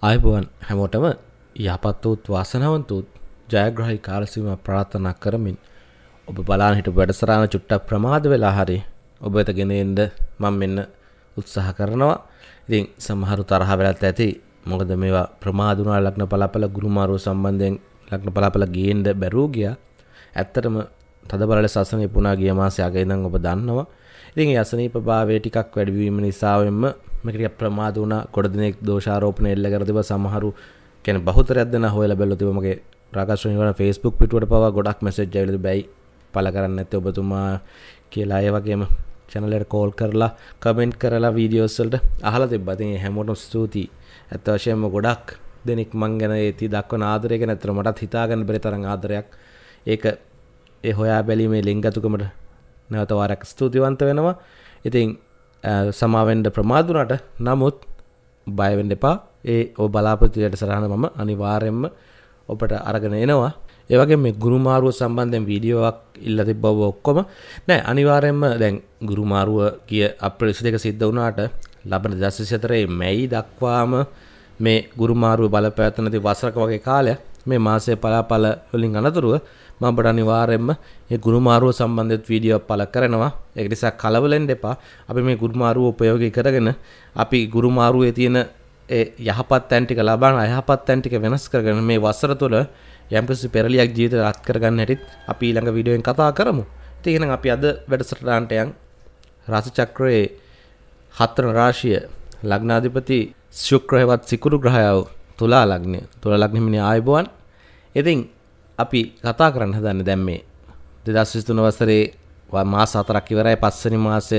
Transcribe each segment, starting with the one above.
අයිබුවන් හැමෝටම යපත්වූත් වාසනවන්තුත් ජයග්‍රහහි කාලසීම ප්‍රාථනා කරමින් ඔබ බලාහිට වැඩසරාන චුට්ටක් ප්‍රමාද වෙලා හරි ඔබ ඇත ගෙනෙන්ද මං මෙන්න උත්සාහ කරනවා ඉතින් සමහරු තරහ වෙලත් ඇති මොකද මේවා ප්‍රමාදුනා ලක්න පලාපල ගුරුමාරු සම්බන්ධයෙන් ලක්න පලාපල ගේන්ද බැරූගිය ඇත්තටම තද බල සසන එපුුණා ගිය මාසයාගේ දං ඔබ දන්නවා ඉතින් යසනීප භාවේ ටිකක් වැඩවීම නිසාවෙන්ම මේකට ප්‍රමාද වුණ කොඩදිනෙක් දෝෂාරෝපන එල්ල කරතිබ සමහරු කැන බහතරයක් දෙන හොල බැල්ලතිබමගේ රාකාශනිවන ෆස්බුක් පිටුවට පවා ගොඩක් මැසෙජ් ඇලු බැයි පල කරන්න ඇත ඔබතුමා කියලා අය වගේම චැනලට කෝල් කරලා කමෙන්ට් කරලා වීඩියෝස්සල්ට අහල තිබ්බති හැමෝටම් ස්තුතියි ඇත්ත වශයෙන්ම ගොඩක් දෙනෙක් මං ගැන ඒති දක්ව ආදරයක නැතර මටත් හිතාගන්න බරිතරං ආදරයක් ඒක ඒ හොයා බැලීමේ ලිංගතුකමට නැවතවාරක් ස්තුතිවන්ත වෙනවා ඉතින් සමාවෙන්ඩ ප්‍රමාදුනට නමුත් බයවෙන්ඩ එපා ඒ ඔ බලාපතියට සරහන මම අනිවාරයෙන්ම ඔපට අරගෙන එනවා ඒවගේ මේ ගුරුමාරුව සම්බන්ධයෙන් වීඩියෝවක් ඉල්ල තිබ බව ඔක්කොම නෑ අනිවාරයෙන්ම දැන් ගුරුමාරුව කිය අප්‍රලිසි දෙක සිද්ධ වුණාට ලබන දශසිතරයේ මැයි දක්වාම මේ ගුරුමාරුව බලපෑතනති වසරක වගේ කාලය මේ මාසේ පලාපල හොලින් අනතුරුව මම ඔබට අනිවාර්යයෙන්ම මේ ගුරුමාරුව සම්බන්ධිත වීඩියෝවක් පළ කරනවා. ඒක නිසා කලබලෙන්න එපා. අපි මේ ගුරුමාරුව ප්‍රයෝගික කරගෙන අපි ගුරුමාරුවේ තියෙන ඒ යහපත් තැන් ටික ලබන අයහපත් තැන් ටික වෙනස් කරගෙන මේ වසර තුළ යම්කිසි පෙරලියක් ජීවිතේ රත් කරගන්න හැටිත් අපි ඊළඟ වීඩියෝෙන් කතා කරමු. ඉතින් එහෙනම් අපි අද වැඩසටහනට යන් රස චක්‍රයේ හතර රාශිය ලග්නාධිපති ශුක්‍රයවත් සිකුරු ග්‍රහයව තුලා ලග්නය තුලා ලග්නෙමිනි ආයුබෝවන්. ඉතින් අපි කතා කරන්න හදන්න දැම් මේ දෙදස් විස්තුන වසරේ මාස අතරක් ඉවරයි පස්සනි මාසය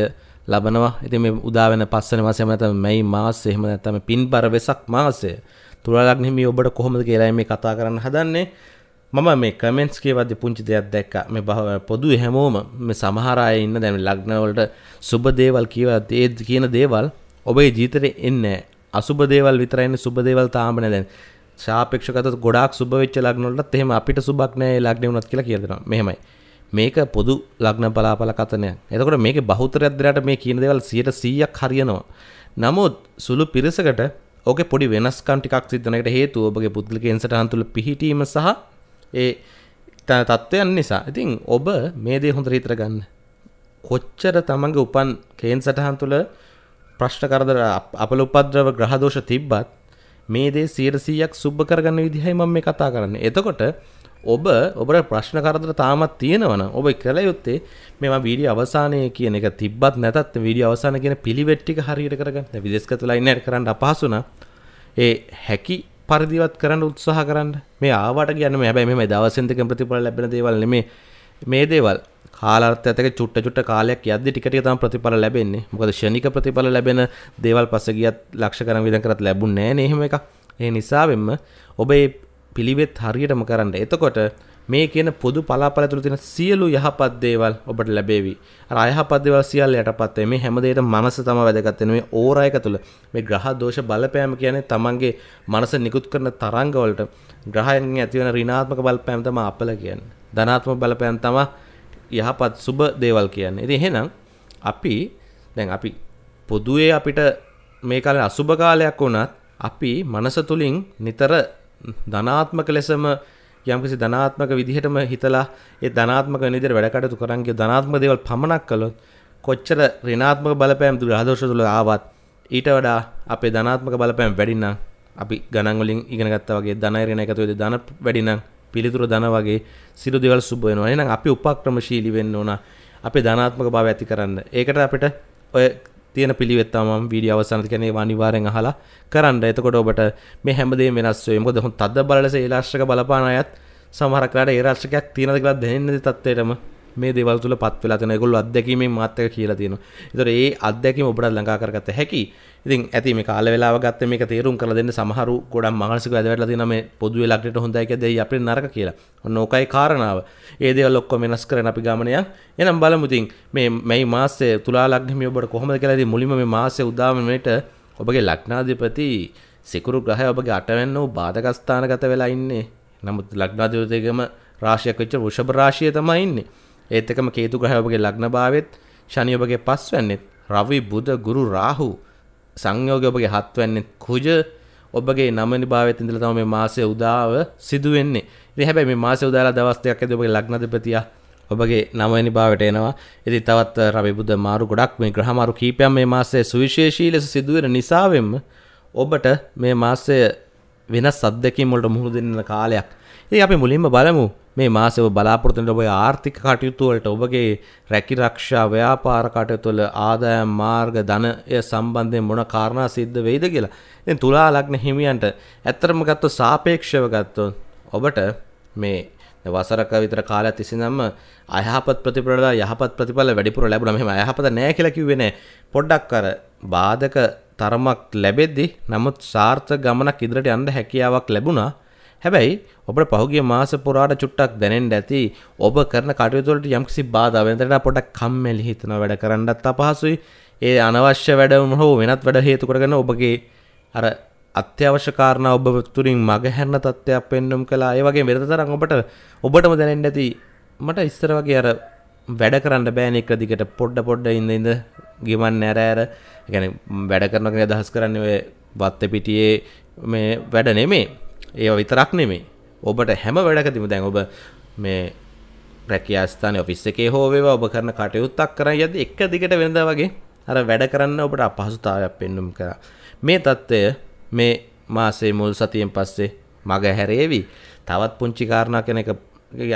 ලබනවා ඉති මේ උදාවන පස්සන මාසය මත මැයි මාස එහෙම නැතම පින් බර වෙසක් මාසය තුළලක්නෙමි ඔබට කොහොමද කියලා මේ කතා කරන්න හදන්නේ මම මේ කමෙන්ස් කියවද පුංචි දෙයක් දැක්ක මේ බහ පොදු හැමෝම මේ සමහරය ඉන්න දැම ලග්නවලට සුබ දේවල් කියවත් ඒත් කියන දේවල් ඔබේ ජීතර එන්න අසුබ දේවල් විතරයින්න සුබ දේවල් තාමන දැන් ශාපක්ෂකත ගොඩක් සුභවෙච්ච ලක්නොට එහෙම අපිට සුභක්නය ලක්න වනත් කියලා කියදෙන මෙහෙමයි මේක පොදු ලග්න පලාපල කතනය එතකොට මේක බහුතරයක්දරට මේ කියන දෙවල් සියට සීයක් හරියනවා නමුත් සුළු පිරිසකට ඕක පොඩි වෙනස් කන්ටිකක් සිදනකට හේතු ඔබගේ පුද්ලිකෙන්සට අන්තුළ පිහිටීම සහ ඒ තත්ත්වයන් නිසා ඉතින් ඔබ මේදේ හොඳ රීතරගන්න කොච්චර තමන්ගේ උපන් කේන් සටහන් තුළ ප්‍රශ්න කරදර අපල උපද්‍රව ග්‍රහදෝෂ තිබ්බත් මේ දේ සීරසීයක් සුබ්බ කරගන්න විදිහයි මම මේ කතා කරන්නේ. එතකොට ඔබ ඔබට ප්‍රශ්න කරදර තාමත් තියෙනවන ඔබ කළ යුත්තේ මෙම වීඩිය අවසානය කියන එක තිබත් නැතත් වීඩිය අවසාන කියන පිළිවෙට්ටික හරියට කරගන්න විදෙස්කතුලා ඉන්න කරන්න අපහසුන ඒ හැකි පරිදිවත් කරන්න උත්සාහ කරන්න මේ ආවට කියන්න හැබැයි මේ දවසෙන්දක ප්‍රතිඵල ලැබෙන දේවල් නෙමේ මේ දේවල් කාලාර්ථයක චුට්ට චුට්ට කාලයක් යද්දි ටික ටික තමයි ප්‍රතිඵල ලැබෙන්නේ. මොකද ෂණික ප්‍රතිඵල ලැබෙන දේවල් පස්සේ ගියත් ලක්ෂ ගණන් විඳන් කරත් ලැබුන්නේ නැහැ නේ එහෙම එකක්. ඒ නිසාවෙන්ම ඔබේ පිළිවෙත් හරියටම කරන්න. එතකොට මේ කියන පොදු පලාපල ඇතුළේ තියෙන සියලු යහපත් දේවල් ඔබට ලැබේවි. අර අයහපත් දේවල් සියල්ල යටපත් වේ. මේ හැමදේටම මනස තමයි වැදගත් වෙන්නේ. මේ ඕරා එක තුළ මේ ග්‍රහ දෝෂ බලපෑම කියන්නේ තමන්ගේ මනස නිකුත් කරන තරංග වලට ග්‍රහයන්ගෙන් ඇතිවන ඍණාත්මක බලපෑම තමයි අපල කියන්නේ. ධනාත්මක බලපෑම තමයි යහපත් සුබ දේවල් කියන්නේ. ඉතින් එහෙනම් අපි දැන් අපි පොදුවේ අපිට මේ කාලේ අසුබ කාලයක් වුණත් අපි මනස තුලින් නිතර ධනාත්මක ලෙසම යම්කිසි ධනාත්මක විදිහටම හිතලා ඒ ධනාත්මක වෙන විදිහට වැඩ කටයුතු කරන්ගේ ධනාත්මක දේවල් පමනක් කළොත් කොච්චර ඍණාත්මක බලපෑම් දුරාදෝෂ තුළ ආවත් ඊට වඩා අපේ ධනාත්මක බලපෑම් වැඩි නම් අපි ගණන් වලින් ඉගෙන ගත්තා වගේ ධනය ඍණ එකතු වෙද්දී ධන වැඩි නම් පිළිතුරු ධන වගේ සියලු දේවල් සුබ වෙනවා. එහෙනම් අපි උපක්‍රමශීලී වෙන්න ඕන. අපේ ධනාත්මක භාවය ඇති කරන්න. ඒකට අපිට ඔය තියෙන පිළිවෙත්තම වීඩියෝ අවසන් කියන්නේ අනිවාර්යෙන් අහලා කරන්න. එතකොට ඔබට මේ හැමදේම වෙනස් වෙයි. මොකද හොන් තද බලලස ඒ රාෂ්ට්‍රක බලපාන අයත් සමහරක් වෙලාට ඒ රාෂ්ට්‍රකයක් තියෙනද කියලා දැනෙන්නේ තත්ත්වයටම මේ දෙවල් තුළ පත් වෙලා තියෙන ඒගොල්ලෝ අත්දැකීමෙන් මාත් එක කියලා තියෙනවා. ඒතර ඒ අත්දැකීම ඔබට ළඟා කරගත හැකි. ඉතින් ඇති මේ කාල වේලාව ගත්ත මේක තේරුම් කරලා දෙන්න සමහරු ගොඩක් මානසික වැද වැටලා තියෙනවා මේ පොදුවේ ලක්ෂණයට හොඳයි කියලා දෙයි අපේ නරක කියලා. ඔන්න ඕකයි කාරණාව. ඒ දේවල් ඔක්කොම වෙනස් කරගෙන අපි ගමන යන. එහෙනම් බලමු ඉතින් මේ මේ මාසයේ තුලා ලග්නමේ ඔබට කොහොමද කියලා ඉතින් මුලින්ම මේ මාසයේ උදාමනේට ඔබගේ ලග්නාධිපති සිකුරු ග්‍රහය ඔබගේ අටවැන්න වූ බාධකස්ථානගත වෙලා ඉන්නේ. නමුත් ලග්නාධිපතිගම රාශියක් වෙච්ච වෘෂභ රාශිය තමයි ඉන්නේ. ඒත්තකම කේතු ග්‍රහයෝබගේ ලග්න භාවෙත් ශනියෝබගේ පස්වැන්නෙත් රවි බුද ගුරු රාහු සංයෝගය ඔබගේ හත්වැන්නෙත් කුජ ඔබගේ නමනි භාවයත් ඉඳලා තමයි මේ මාසයේ උදාව සිදු වෙන්නේ. ඉතින් හැබැයි මේ මාසයේ උදාලා දවස් දෙකක් ඇද්දී ඔබගේ ලග්නාධිපතියා ඔබගේ නමනි භාවයට එනවා. ඉතින් තවත් රවි බුද මාරු ගොඩක් මේ ග්‍රහ මාරු කීපයක් මේ මාසයේ සුවිශේෂී ලෙස සිදු වෙන නිසාවෙන්ම ඔබට මේ මාසයේ වෙනස් අත්දැකීම් වලට මුහුණ දෙන්න කාලයක්. ඉතින් අපි මුලින්ම බලමු මේ මාසව බලාපොරොත්තුෙන් ඔබ ආර්ථික කටයුතුවලට ඔබගේ රැකි රක්ෂා ව්‍යාපාර කටයුතුවල ආදායම් මාර්ග ධනය සම්බන්ධයෙන් මොන කාරණා සිද්ධ වෙයිද කියලා. ඉතින් තුලා ලග්න හිමියන්ට ඇත්තටම ගත්තොත් සාපේක්ෂව ගත්තොත් ඔබට මේ වසරක විතර කාලයක් තිස්සේනම් අයහපත් ප්‍රතිඵල යහපත් ප්‍රතිඵල වැඩිපුර ලැබුණා. මෙහෙම අයහපත නැහැ කියලා කිව්වේ නෑ. පොඩ්ඩක් අර බාධක තරමක් ලැබෙද්දි නමුත් සාර්ථක ගමනක් ඉදිරියට යන්න හැකියාවක් ලැබුණා. හැබැයි ඔබට පහුගිය මාස පුරාට චුට්ටක් දැනෙන්න ඇති ඔබ කරන කටයුතු වලට යම්කිසි බාධා වෙනතට පොඩක් කම්මැලි හිතන වැඩ කරන්නත් අපහසුයි. ඒ අනවශ්‍ය වැඩම හෝ වෙනත් වැඩ හේතු කරගෙන ඔබගේ අර අත්‍යවශ්‍ය කාරණා ඔබ තුරින් මගහැරන තත්ත්වයක් පෙන්නුම් කළා. ඒ වගේ වෙනත තරම් ඔබට ඔබටම දැනෙන්න ඇති මට ඉස්සර වගේ අර වැඩ කරන්න බෑන එක දිගට පොඩ්ඩ පොඩ්ඩ ඉඳ ඉඳ ගිමන් ඇර ඇර ගැන වැඩ කරනක අදහස් කරන්න ඔය වත්ත පිටියේ මේ වැඩ නෙමේ ඒ විතරක් නෙමේ ඔබට හැම වැඩකතිම දැන් ඔබ මේ රැකයාස්ථාන ඔෆිස් එකේ හෝවේවා ඔබ කරන කටයුත්තක් කර යද එක දිගට වෙනද වගේ අර වැඩ කරන්න ඔබට අපහසුතාවයක් පෙන්නුම් කරා මේ தত্ত্বය මේ මාසේ මුල් සතියෙන් පස්සේ මග හැරේවි තවත් පුංචි කාරණා කෙනෙක්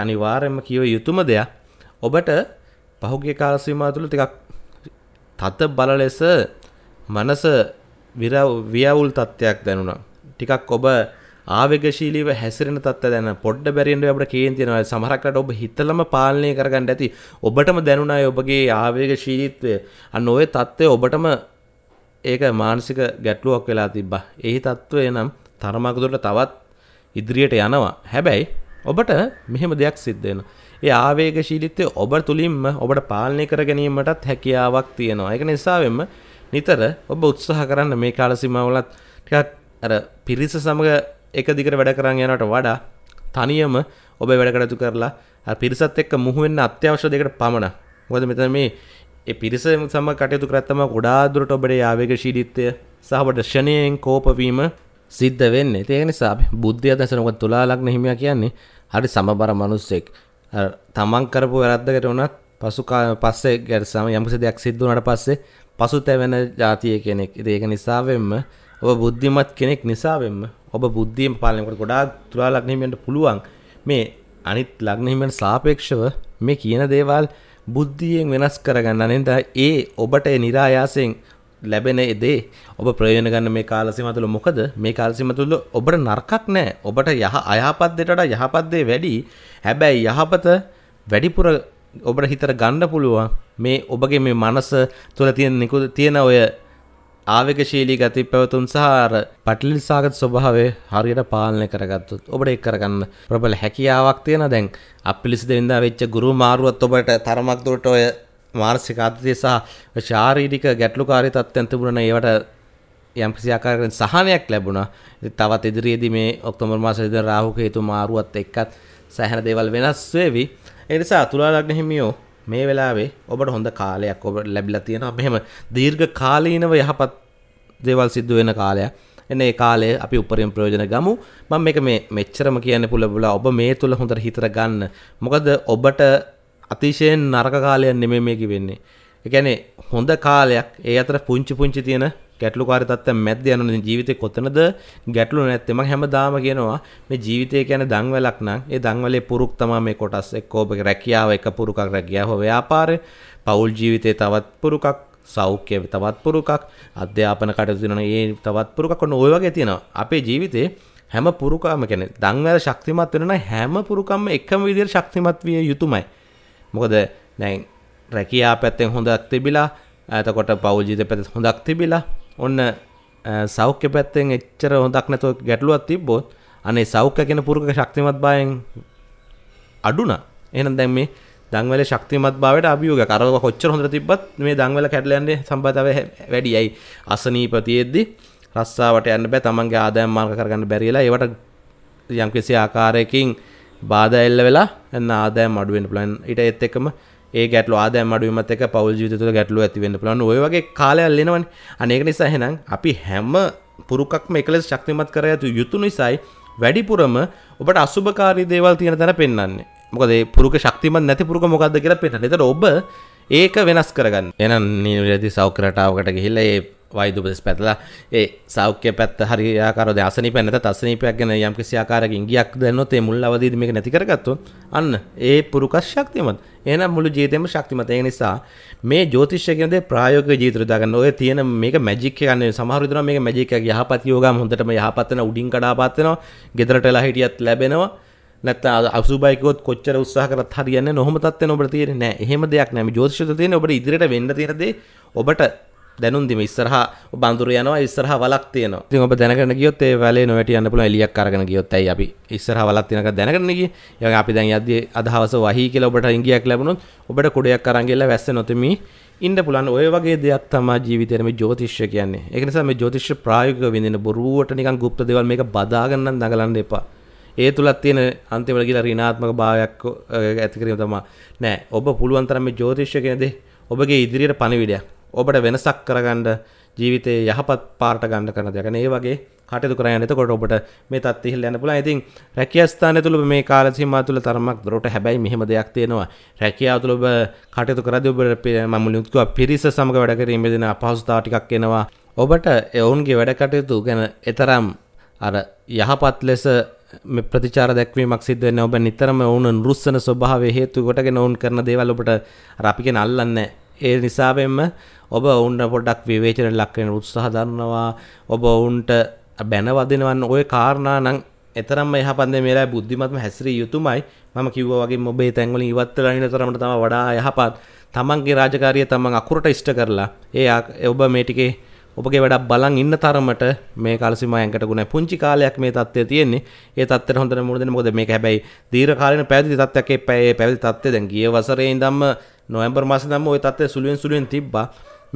අනිවාර්යයෙන්ම කියව යුතුම දෙයක් ඔබට පහුගිය කාල සීමාව තුළ ටිකක් තත බල ලෙස මනස විරවුල් තත්ත්වයක් දැනුණා ටිකක් ඔබ ආවගශීලීව හැසිරෙන තත්ත දැන පොඩ්ඩ බැරිෙන්ට අපට කේන්තිනවා සමහරකට ඔබ හිතලම පාලනය කරගන්න ඇති ඔබටම දැනුණයි ඔබගේ ආවේග ශීලීත්වය අන්න ඔය තත්ත්වය ඔබටම ඒක මානසික ගැටලුවක් වෙලා තිබ්බා එහි තත්ත්වය නම් තරමකදුරට තවත් ඉදිරියට යනවා හැබැයි ඔබට මෙහෙම දෙයක් සිද්ධයෙන. ඒ ආවේග ශීලිත්තය ඔබ තුළින්ම ඔබට පාලනය කර ගැනීමටත් හැකියාවක් තියෙනවා එක නිසාවෙන්ම නිතර ඔබ උත්සාහ කරන්න මේ කාලසිමවලත් ටිකක් අර පිරිස සමඟ එක දිගට වැඩ කරන්න යනට වඩා තනියම ඔබ වැඩකටතු කරලා පිරිසත් එක්ක මුහුවෙන්න අත්‍යවශ්‍ය දෙකට පමණ මොද මෙතන මේ පිරිස සම කටයුතු කරත්තම ගොඩාදුරට ඔබට යාවක ශීඩිත්වය සහබට ෂණයෙන් කෝපවීම සිද්ධ වෙන්න ඒයනි සාබ බුද්ධිය දැසනක තුලා ලක්න හිමිය කියන්නේ හරි සමබර මනුස්සෙක් තමන් කරපු වැරද්දකට වනත් පසු පස්සේ ගැරසම යමස දෙයක් සිද්ධනට පස්සේ පසු තැවෙන ජාතිය කෙනෙක් ඒක නිසාවෙන්ම ඔබ බුද්ධිමත් කෙනෙක් නිසාවෙන්ම ඔබ බුද්ධියම පාලනකට ගොඩා තුලා ලග්නහිමියන්ට පුළුවන් මේ අනිත් ලග්නහිමියන්ට සාපේක්ෂව මේ කියන දේවල් බුද්ධියෙන් වෙනස් කරගන්න නේද ඒ ඔබට નિરાයාසයෙන් ලැබෙන දේ ඔබ ප්‍රයෝජන ගන්න මේ කාලසීම තුළ මොකද මේ කාලසීම තුළ ඔබට නරකක් නැහැ ඔබට යහ අයහපත් දෙයට වඩා යහපත් දේ වැඩි හැබැයි යහපත වැඩිපුර ඔබට හිතට ගන්න පුළුවන් මේ ඔබගේ මේ මනස තුළ තියෙන තියෙන ඔය ආවකශීලී ගති පැවතුම් සහර පටලි සාගත ස්වභාවේ හරියට පාලනය කරගත්තුත් ඔබට එක් කරගන්න ප්‍රබල හැකියාවක් තියෙන දැන් අපිලිසි දෙවිඳා වෙච්ච ගුරු මාරුවත් ඔබට තරමක් දුරට ඔය මානසික අත්තිය සහ ශාරීරික ගැටලුකාරී තත්ත්වයන් තිබුණන ඒවට යම් කිසි ආකාරයකින් සහනයක් ලැබුණා. තවත් ඉදිරියේදී මේ ඔක්තෝබර් මාසයේදී රාහු හේතු මාරුවත් එක්කත් සෑහෙන දේවල් වෙනස් වෙවි. ඒ නිසා තුලා ලග්න හිමියෝ මේ වෙලාවේ ඔබට හොඳ කාලයක් ඔබ ලැබිලා තියෙනවා මෙහෙම දීර්ඝ කාලීනව යහපත් දේවල් සිද්ධ වෙන කාලයක් එන ඒ කාලය අපි උපරිම ප්‍රයෝජන ගමු මම මේක මේ මෙච්චරම කියන්න පුළුවන් ඔබ මේ තුල හොඳට හිතර ගන්න මොකද ඔබට අතිශයෙන් නරක කාලයක් නෙමෙයි මේක වෙන්නේ. ඒ කියන්නේ හොඳ කාලයක් ඒ අතර පුංචි පුංචි තියෙන ගැටලු කාරිතත්ත මැද යන ජීවිතය කොතනද ගැටලු නැත්තෙම හැමදාම කියනවා මේ ජීවිතය කියන දංවලක් නම් ඒ දංවලේ පුරුක් තමා මේ කොටස් එක්කෝබගේ රැකියාව එක පුරුකක් රැකියාව ව්‍යාපාරය පවුල් ජීවිතය තවත් පුරුකක් සෞඛ්‍ය තවත් පුරුකක් අධ්‍යාපන කටයුතු වෙනවා ඒ තවත් පුරුකක් ඔන්න ওই වගේ තියෙනවා අපේ ජීවිතේ හැම පුරුකම කියන්නේ දංවැල ශක්තිමත් වෙනවා හැම පුරුකම එකම විදිහට ශක්තිමත් විය යුතුමයි මොකද දැන් රැකියාව පැත්තෙන් හොඳක් තිබිලා එතකොට පෞල් ජීවිත පැත්තෙන් හොඳක් තිබිලා ඔන්න සෞඛ්‍ය පැත්තෙන් එච්චර හොඳක් නැතුව ගැටලුවක් තිබ්බොත් අනේ සෞඛ්‍ය කියන පුරුක ශක්තිමත් භාවයෙන් අඩුණා. එහෙනම් දැන් මේ දංවල ශක්තිමත් භාවයට අභියෝග කරව කොච්චර හොඳට තිබ්බත් මේ දංවල කැඩලා යන්නේ සම්බන්ධතාවය වැඩි. ඇයි? අසනීපතියෙද්දි රස්සාවට යන්න බෑ. තමන්ගේ ආදායම් මාර්ග කරගන්න බැරි වෙලා ඒවට යම්කිසි ආකාරයකින් බාධා එල්ල වෙලා එන්න ආදායම් අඩු වෙන්න පුළුවන්. ඊට ඒත් එක්කම ඒ ගැටල ආද මඩුවමතක පවල් ජීතතු ගැටලු ඇතිවෙන්න පුලන් ඔයගේ කාලයල්ලෙනවන් අනේක නිසා හෙනම් අපි හැම පුරුකක්ම එකලෙස් ශක්තිමත් කර ඇතු යුතු නිසයි වැඩිපුරම ඔබට අසුභකාරී දේවල් තියෙන තැන පෙන්න්නේ මොකද පුරුක ශක්තිමත් නැති පුරුක මොකක්ද කියලා පෙන්න්න එතට ඔබ ඒක වෙනස් කරගන්න එන නිවැරදි සෞකරටාවකට ගිහිල්ල ඒ වයිදුපදෙස් පැතලා ඒ සෞඛ්‍ය පැත් හරියාකාරද අසනි පැනත තසනීපයක් ගැන යම් කිසියාකාරකින් ගියක් දැන්නොත් ඒ මුල් අවදීද මේක නැති කරගත්තු අන්න ඒ පුරුකස් ශක්තිමත් එනම් මුළු ජීතයම ශක්තිමත ඒ නිසා මේ ජෝතිෂ්‍යකනද ප්‍රායෝග ජීතරදාගන්න ඔය තියෙන මේක මැජික් ගන්න සමහරදුර මේ මැජික යහපත් යෝගම් හොඳටම යහපත්වන උඩින් කඩාපත්වනවා ගෙදරටලා හිටියත් ලැබෙනවා නැත අසුබයිකොත් කොච්චර උත්සාහ කරත් හරියන්න නොහොම තත්ව ඔබට තියෙන නෑ එහෙම දෙයක් නැම ජෝතිෂ තියෙන ඔබට ඉදිරියට වෙන්න තියෙනදේ ඔබට දැනුන් දිම ඉස්සරහ බඳුර යනවා ඉස්සරහ වලක් තියෙනවා. ඉතින් ඔබ දැනගෙන ගියොත් ඒ වැලේ නොවැටි යන්න පුළුවන් එලියක් අරගෙන ගියොත් ඇයි අපි ඉස්සරහ වලක් තියෙනක දැනගෙන ගියේ. ඒ වගේ අපි දැන් යද්දී අදහවස වහී කියලා ඔබට ඉංගියක් ලැබුණොත් ඔබට කුඩයක් අරන් ගිහලා වැස්ස නොතෙමි ඉන්න පුළුවන් ඔය වගේ දෙයක් තමයි ජීවිතේ මේ ජ්‍යොතිෂය කියන්නේ. ඒක නිසා මේ ජ්‍යොතිෂ ප්‍රායෝගිකව විඳින බොරුවට නිකන් গুপ্ত දේවල් මේක බදාගන්න නම් දඟලන්න එපා. ඒ තුළත් තියෙන අන්තිමට කියලා ඍණාත්මක භාවයක් ඇති කිරීම තමයි. නෑ ඔබ පුළුවන් තරම් මේ ජ්‍යොතිෂය කියන දේ ඔබගේ ඉදිරියට පණිවිඩයක්. ඔබට වෙනසක් කරගන්න ජීවිතේ යහපත් පාරට ගන්න කරන දෙයක්. ඒ වගේ කටයුතු කරගෙන එතකොට ඔබට මේ තත්ත්වය ඉහළ යන්න පුළුවන්. ඉතින් රැකියා ස්ථානය තුල මේ කාල සීමා තුල තරමක් දොරට හැබැයි මෙහෙම දෙයක් තියෙනවා. රැකියාව තුල ඔබ කටයුතු කරද්දී ඔබ මම මුලින් කිව්වා පිරිස සමග වැඩ කිරීමේදී දෙන අපහසුතාව ටිකක් එනවා. ඔබට ඔවුන්ගේ වැඩ කටයුතු ගැන ඊතරම් අර යහපත් ලෙස ප්‍රතිචාර දැක්වීමක් සිද්ධ වෙන ඔබ නිතරම ඔවුන් නුරුස්සන ස්වභාවය හේතු කොටගෙන ඔවුන් කරන දේවල් ඔබට අර අපි කියන අල්ලන්නේ ඒ නිසාවෙන්ම ඔබ ඔවුන්ට පොඩක් විවේචන ලක් වෙන උත්සාහ දරනවා ඔබ ඔවුන්ට බැනවදිනවන්න ඔය කාරණා නම් එතරම්ම යහපන්දේ මේලා බුද්ධිමත්ම හැසිරිය යුතුමයි මම කිව්වා වගේ ඔබේ තැන්වලින් ඉවත් වෙලා ඉන්න තරමට තමයි වඩා යහපත් තමන්ගේ රාජකාරිය තමන් අකුරට ඉෂ්ට කරලා ඒ ඔබ මේ ටිකේ ඔබගේ වැඩක් බලන් ඉන්න තරමට මේ කාලසිම ඇඟට ගුණ පුංචි කාලයක් මේ තත්ත්වය තියෙන්නේ ඒ තත්ත්වයට හොඳට මුහුණ දෙන්න මොකද මේක හැබැයි දීර්ඝකාලීන පැවිදි තත්ත්වයක් ඒ පැවිදි තත්ත්වය දැන් ගිය වසරේ ඉඳන්ම නොවැම්බර් මාසේ ඉඳන්ම ওই තත්ත්වය සුළුවෙන් සුළුවෙන් තිබ්බා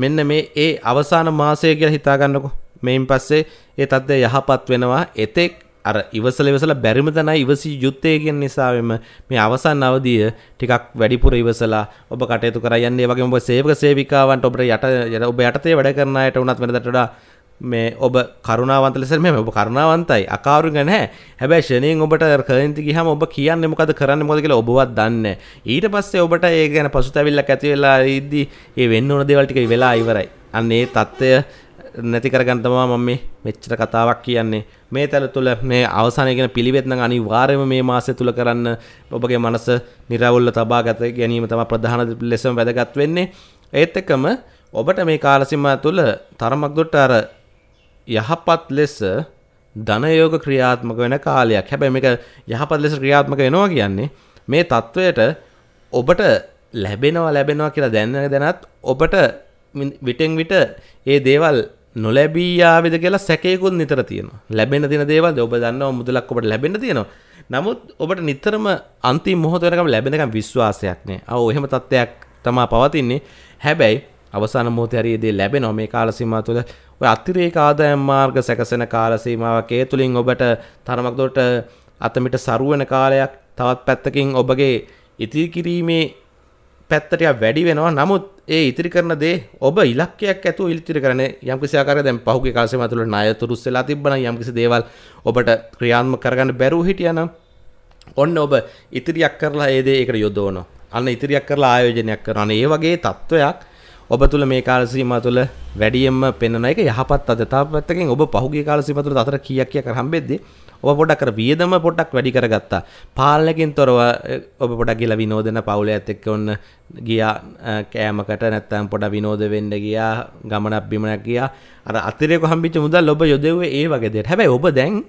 මෙන්න මේ ඒ අවසාන මාසය කියලා හිතා ගන්නකො මේන් පස්සේ ඒ තත්ත්වය යහපත් වෙනවා එතෙක් අර ඉවසල ඉවසල බැරිම තැනයි ඉවසි යුත්තේ කියන නිසාවෙම මේ අවසන් අවධිය ටිකක් වැඩිපුර ඉවසලා ඔබ කටයුතු කරා යන්නේ වගේ ඔබ සේවක සේවිකාවන්ට ඔබට යට ඔබ යටතේ වැඩ කරන අයට වුණත් වෙනදට වඩා මේ ඔබ කරුණාවන්ත ලෙස මේ ඔබ කරුණාවන්තයි අකාරු ගැන හැබැයි ශනයෙන් ඔබට කරන්ති ගහම ඔබ කියන්නේ මොකද කරන්න මොකද කියලා ඔබවත් දන්නේ ඊට පස්සේ ඔබට ඒ ගැන පසුතැවිල්ලක් ඇති වෙලා ඉද්දි ඒ වෙන්න ඕන දේවල් ටික වෙලා ඉවරයි අන්න ඒ తත්වය නැති කරගන්නවා මම මේ මෙච්චර කතාවක් කියන්නේ මේ තැල තුළ මේ අවසානය ගැන පිළිවෙත් නම් අනිවාර්යයෙන්ම මේ මාසය තුළ කරන්න ඔබගේ මනස निराවුල්ව තබා ගත ගැනීම තමයි ප්‍රධාන ලෙසම වැදගත් වෙන්නේ ඒත් එක්කම ඔබට මේ කාලසීමාව තුළ තරමක් දුරට අර යහපත් ලෙස ධනයෝග ක්‍රියාත්මක වෙන කාලයක් හැබැයි මේක යහපත් ලෙස ක්‍රියාත්මක වෙනවා කියන්නේ මේ தത്വයට ඔබට ලැබෙනවා ලැබෙනවා කියලා දැනන දැනත් ඔබට විටෙන් විට ඒ දේවල් නොලැබී ආවිද කියලා සැකයකුත් නිතර තියෙනවා ලැබෙන දින දේවල් ඔබ දන්නවා මුදලක් ඔබට ලැබෙන්න තියෙනවා නමුත් ඔබට නිතරම අන්තිම මොහොත වෙනකම් ලැබෙනකම් විශ්වාසයක් නෑ අව එහෙම තත්ත්වයක් තමා පවතින්නේ හැබැයි අවසාන මොහොතේ හරි දේ ලැබෙනවා මේ කාල සීමාව තුළ ඔය අතිරේක ආදායම් මාර්ග සැකසෙන කාල සීමාවක් ඒ තුලින් ඔබට තරමක් දුරට අතමිට සරු වෙන කාලයක් තවත් පැත්තකින් ඔබගේ ඉතිරි කිරීමේ පැත්තටය වැඩි වෙනවා නමුත් ඒ ඉතිරි කරන දේ ඔබ ඉලක්කයක් ඇතු ඉල්තිරි කරන යම්කිසිකාර දැන් පහුගේ කාසය මතුළ ණය තුරුස්සලා තිබන යම්කිසි දේවල් ඔබට ක්‍රියාත්ම කරගන්න බැරූ හිටියන ඔන්න ඔබ ඉතිරියක් කරලා ඒදේ එකට යොදෝන අන්න ඉතිරියක් කරලා ආයෝජනයක් කරන ඒ වගේ තත්ත්වයක් ඔබ තුළ මේ කාලසීම තුළ වැඩියම්ම පෙන්න්නන එක යහපත් අදතා පැත්තකින් ඔබ පහුගේ කාලසිීම තුළ අතර කියක් කිය කරහම්බෙද්දී ඔබ පොඩක් කර වියදම පොටක් වැඩි කරගත්තා පාලනකින් තොරව ඔබ පොඩක් ගිල විනෝදන පවුල ඇත් එක්ක ඔන්න ගියා කෑමකට නැත්තම් පොඩ විනෝද වෙන්න ගියා ගමනක් බිමනක් ගියා අර අතිරේක හම්බිච්ච මුදල් ඔබ යොදෙව්වේ ඒ වගේ දෙයක් හැබැයි ඔබ දැන්